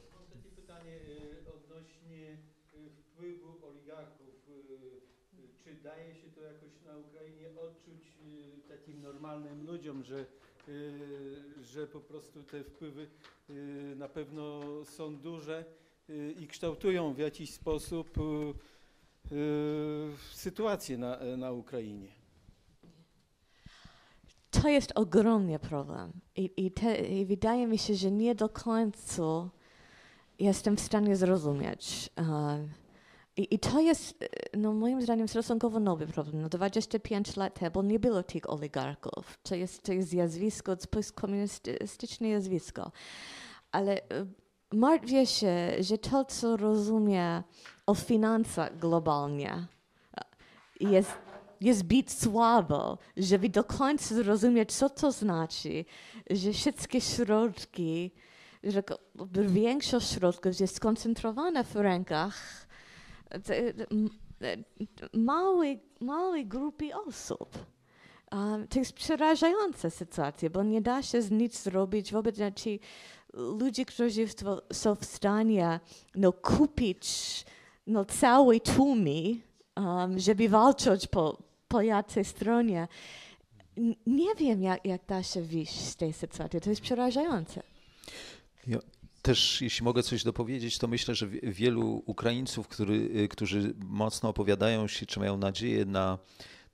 Y, y, normalnym ludziom, że, y, że po prostu te wpływy na pewno są duże i kształtują w jakiś sposób Y, sytuację na, na Ukrainie. To jest ogromny problem I, i, te, i wydaje mi się, że nie do końca jestem w stanie zrozumieć. Um, i, I, to jest, e, no moim zdaniem, stosunkowo nowy problem. No 25 lat temu nie było tych oligarchów. To jest, to jest zjawisko, to jest komunistyczne zjawisko. Ale e, martwię się, że to, co rozumie o finansach globalnie. Jest, jest być słabo, żeby do końca zrozumieć, co to znaczy, że wszystkie środki, że większość środków jest skoncentrowana w rękach małej, małej grupy osób. to jest przerażająca sytuacja, bo nie da się nic zrobić wobec znaczy, ludzi, którzy są w stanie no, kupić no, cały tłumi, um, żeby walczyć po, po jacej stronie. Nie wiem, jak, jak da się wyjść z tej sytuacji. To jest przerażające. Ja też, jeśli mogę coś dopowiedzieć, to myślę, że wielu Ukraińców, który, y, którzy mocno opowiadają się, czy mają nadzieję na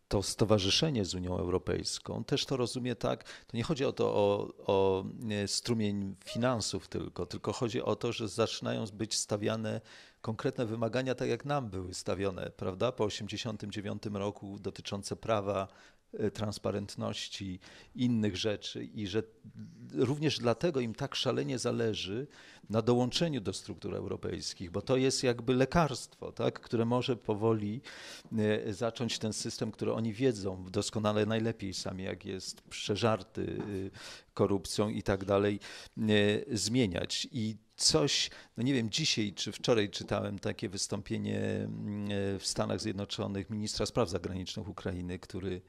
to stowarzyszenie z Unią Europejską też to rozumie tak, to nie chodzi o to, o, o y, strumień finansów tylko, tylko chodzi o to, że zaczynają być stawiane konkretne wymagania, tak jak nam były stawione, prawda, po 1989 roku dotyczące prawa y, transparentności, innych rzeczy i że również dlatego im tak szalenie zależy na dołączeniu do struktur europejskich, bo to jest jakby lekarstwo, tak, które może powoli y, zacząć ten system, który oni wiedzą doskonale najlepiej sami, jak jest przeżarty y, korupcją i tak dalej, zmieniać. I coś, no nie wiem, dzisiaj czy wczoraj czytałem takie wystąpienie mm, e, w Stanach Zjednoczonych ministra spraw zagranicznych Ukrainy, który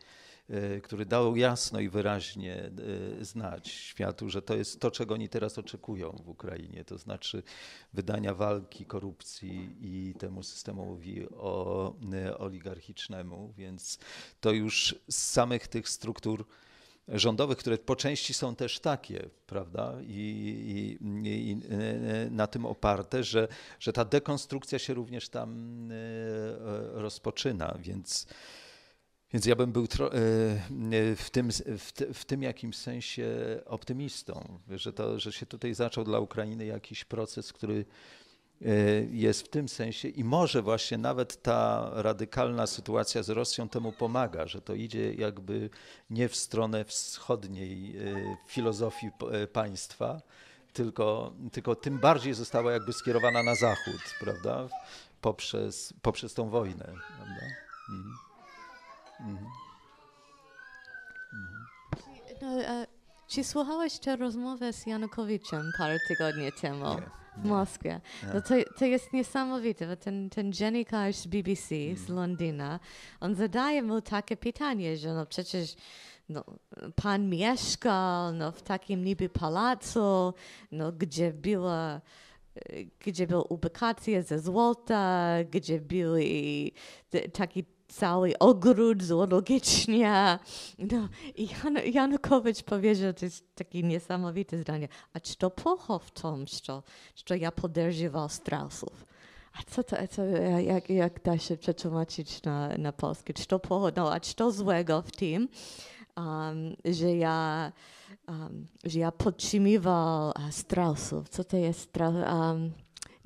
e, który dał jasno i wyraźnie e, znać światu, że to jest to, czego oni teraz oczekują w Ukrainie, to znaczy wydania walki korupcji i temu systemowi o, oligarchicznemu, więc to już z samych tych struktur rządowych, które po części są też takie, prawda, i, i, i e, na tym oparte, że, że ta dekonstrukcja się również tam e, rozpoczyna, więc... Więc ja bym był e, w, tym, w, tym jakimś sensie optymistą, że, to, że się tutaj zaczął dla Ukrainy jakiś proces, który, Y, jest w tym sensie i może właśnie nawet ta radykalna sytuacja z Rosją temu pomaga, że to idzie jakby nie w stronę wschodniej y, filozofii y, państwa, tylko, tylko tym bardziej została jakby skierowana na zachód, prawda? Poprzez, poprzez tą wojnę, prawda? Mhm. Mhm. Mhm. Czy, no, a, czy słuchałaś tę rozmowę z Janukowiczem parę tygodni temu? Nie w Moskwie. Tak. No to, to jest niesamowite, bo ten, ten dziennikarz z BBC, z mhm. Londyna, on zadaje mu takie pytanie, że no przecież no, pan mieszkał no, w takim niby pałacu, no, gdzie była gdzie były ubikacje ze złota, gdzie były taki cały ogród zoologicznia. No, i Jan, Janukowicz powiedział, to jest takie niesamowite zdanie, a czy to pochow w tym, że, ja poderżywał strausów? A co to, co, jak, jak da się przetłumaczyć na, na polski? Czy to pochow, no, a czy to złego w tym, um, że ja um, że ja podtrzymywał strausów. Co to jest straus? Um,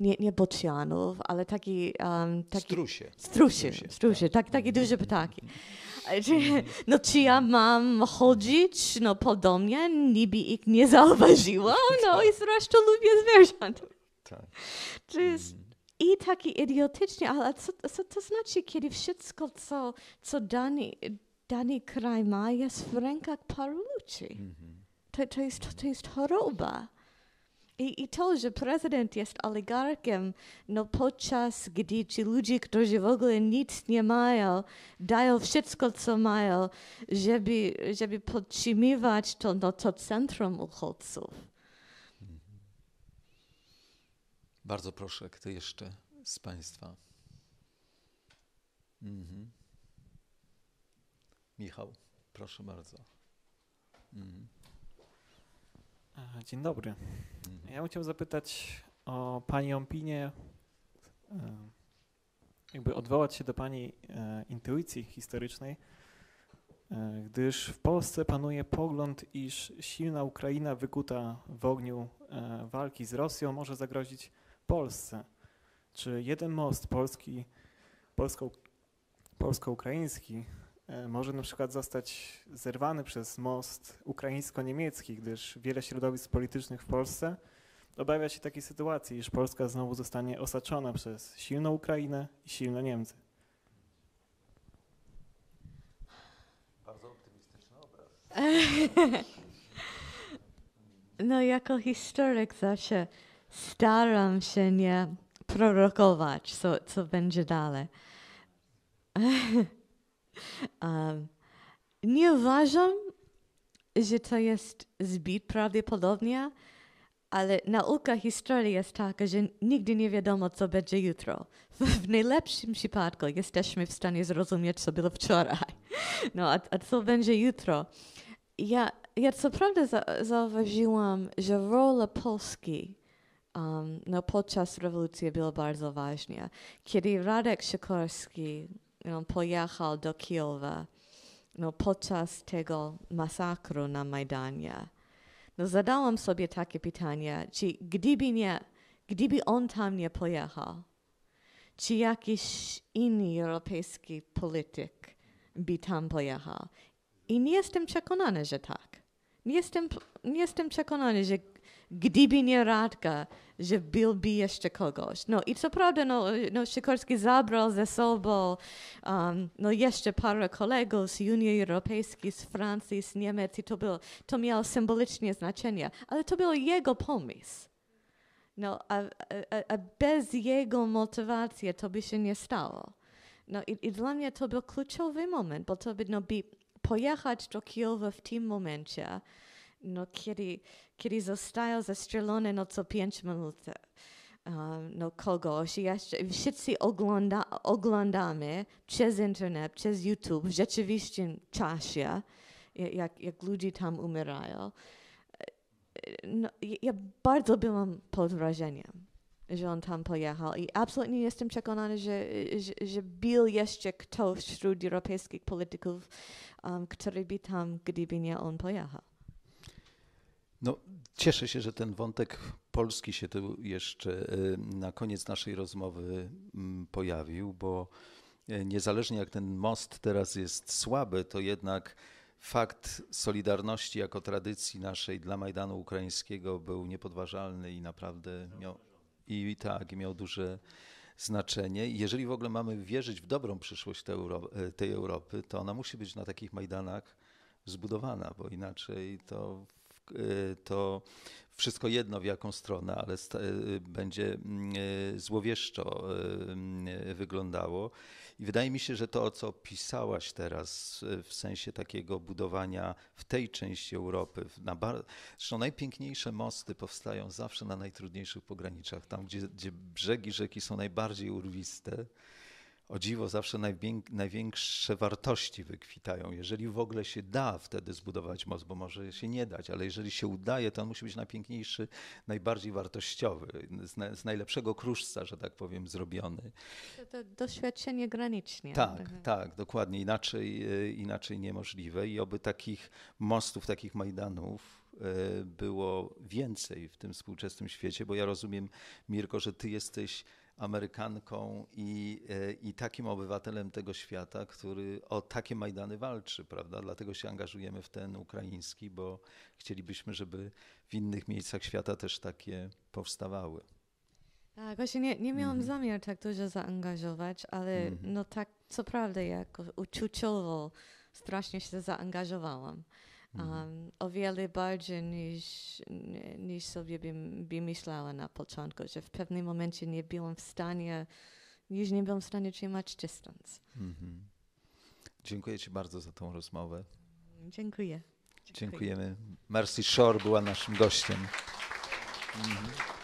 nie, nie bocianów, ale taki... Um, taki strusie. Strusie, strusie, strusie tak, tak. takie mhm. duże ptaki. E, no czy ja mam chodzić? No podobnie, niby ich nie zauważyła, no tak. i zresztą lubię zwierząt. Tak. Czy jest mhm. i taki idiotycznie, ale co, co to znaczy, kiedy wszystko, co, co dany, dany kraj ma, jest w rękach paru ludzi? Mhm. To, to, jest, to, to jest choroba. I, I to, że prezydent jest oligarkiem, no podczas gdy ci ludzie, którzy w ogóle nic nie mają, dają wszystko, co mają, żeby, żeby podtrzymywać to, no, to centrum uchodźców. Bardzo proszę, kto jeszcze z Państwa? Mhm. Michał, proszę bardzo. Mhm. E, dzień dobry. Mhm. Ja bym chciał zapytać o Pani opinię, e, jakby odwołać się do Pani e, intuicji historycznej, gdyż w Polsce panuje pogląd, iż silna Ukraina wykuta w ogniu walki z Rosją może zagrozić Polsce. Czy jeden most polski, polsko-ukraiński E, może na przykład zostać zerwany przez most ukraińsko-niemiecki, gdyż wiele środowisk politycznych w Polsce obawia się takiej sytuacji, iż Polska znowu zostanie osaczona przez silną Ukrainę i silne Niemcy. Bardzo optymistyczny obraz. No, jako historyk zawsze staram się nie prorokować, co, co będzie dalej. Um, nie uważam, że to jest zbyt prawdopodobnie, ale nauka historii jest taka, że nigdy nie wiadomo, co będzie jutro. W, w najlepszym przypadku jesteśmy w stanie zrozumieć, co było wczoraj. No, a, a co będzie jutro? Ja, ja co prawda za, zauważyłam, że rola Polski um, no, podczas rewolucji była bardzo ważna. Kiedy Radek Sikorski no, pojechał do Kijowa no, podczas tego masakru na Majdanie. No, zadałam sobie takie pytanie, czy gdyby, nie, gdyby on tam nie pojechał, czy jakiś inny europejski polityk by tam pojechał? I nie jestem przekonany, że tak. Nie jestem, nie jestem przekonany, że gdyby nie Radka, że byłby jeszcze kogoś. No i co prawda, no, no Sikorski zabrał ze sobą um, no jeszcze parę kolegów z Unii Europejskiej, z Francji, z Niemiec i to, było, to miało symbolicznie znaczenie, ale to był jego pomysł. No, a, a, a bez jego motywacji to by się nie stało. No i, i dla mnie to był kluczowy moment, bo to by no, by pojechać do Kijowa w tym momencie, no, kiedy, kiedy został zastrzelony no, co 5 minut e, no, kogoś, jeszcze, wszyscy ogląda, oglądamy przez internet, przez YouTube w rzeczywistym czasie, jak, jak ludzie tam umierają. E, no, ja bardzo byłam pod wrażeniem, że on tam pojechał i absolutnie jestem przekonana, że, że, że był jeszcze ktoś wśród europejskich polityków, um, który by tam, gdyby nie on pojechał. No, cieszę się, że ten wątek polski się tu jeszcze y, na koniec naszej rozmowy mm, pojawił, bo y, niezależnie jak ten most teraz jest słaby, to jednak fakt Solidarności jako tradycji naszej dla Majdanu Ukraińskiego był niepodważalny i naprawdę miał, i tak, miał duże znaczenie. Jeżeli w ogóle mamy wierzyć w dobrą przyszłość tej, tej Europy, to ona musi być na takich Majdanach zbudowana, bo inaczej to Y, to wszystko jedno w jaką stronę, ale y, będzie y, złowieszczo wyglądało. I wydaje mi się, że to, co pisałaś teraz w sensie takiego budowania w tej części Europy, na zresztą najpiękniejsze mosty powstają zawsze na najtrudniejszych pograniczach, tam gdzie, gdzie brzegi rzeki są najbardziej urwiste o dziwo zawsze największe wartości wykwitają. Jeżeli w ogóle się da wtedy zbudować most, bo może się nie dać, ale jeżeli się udaje, to on musi być najpiękniejszy, najbardziej wartościowy, z, na, z najlepszego kruszca, że tak powiem, zrobiony. To, to doświadczenie granicznie. Tak, mhm. tak, dokładnie. Inaczej, e, inaczej niemożliwe i oby takich mostów, takich majdanów e, było więcej w tym współczesnym świecie, bo ja rozumiem, Mirko, że ty jesteś Amerykanką i, e, i takim obywatelem tego świata, który o takie Majdany walczy, prawda? Dlatego się angażujemy w ten ukraiński, bo chcielibyśmy, żeby w innych miejscach świata też takie powstawały. Tak, właśnie nie, nie miałam mm zamiaru tak dużo zaangażować, ale mhm. no tak, co prawda, jako uczuciowo strasznie się zaangażowałam. Um, o wiele bardziej niż, niż sobie bym, bym myślała na początku, że w pewnym momencie nie byłam w stanie, już nie byłam w stanie trzymać dystans. Mm -hmm. Dziękuję Ci bardzo za tą rozmowę. Dziękuję. Dziękujemy. Dziękujemy. Marcy Shore była naszym gościem. Mm -hmm.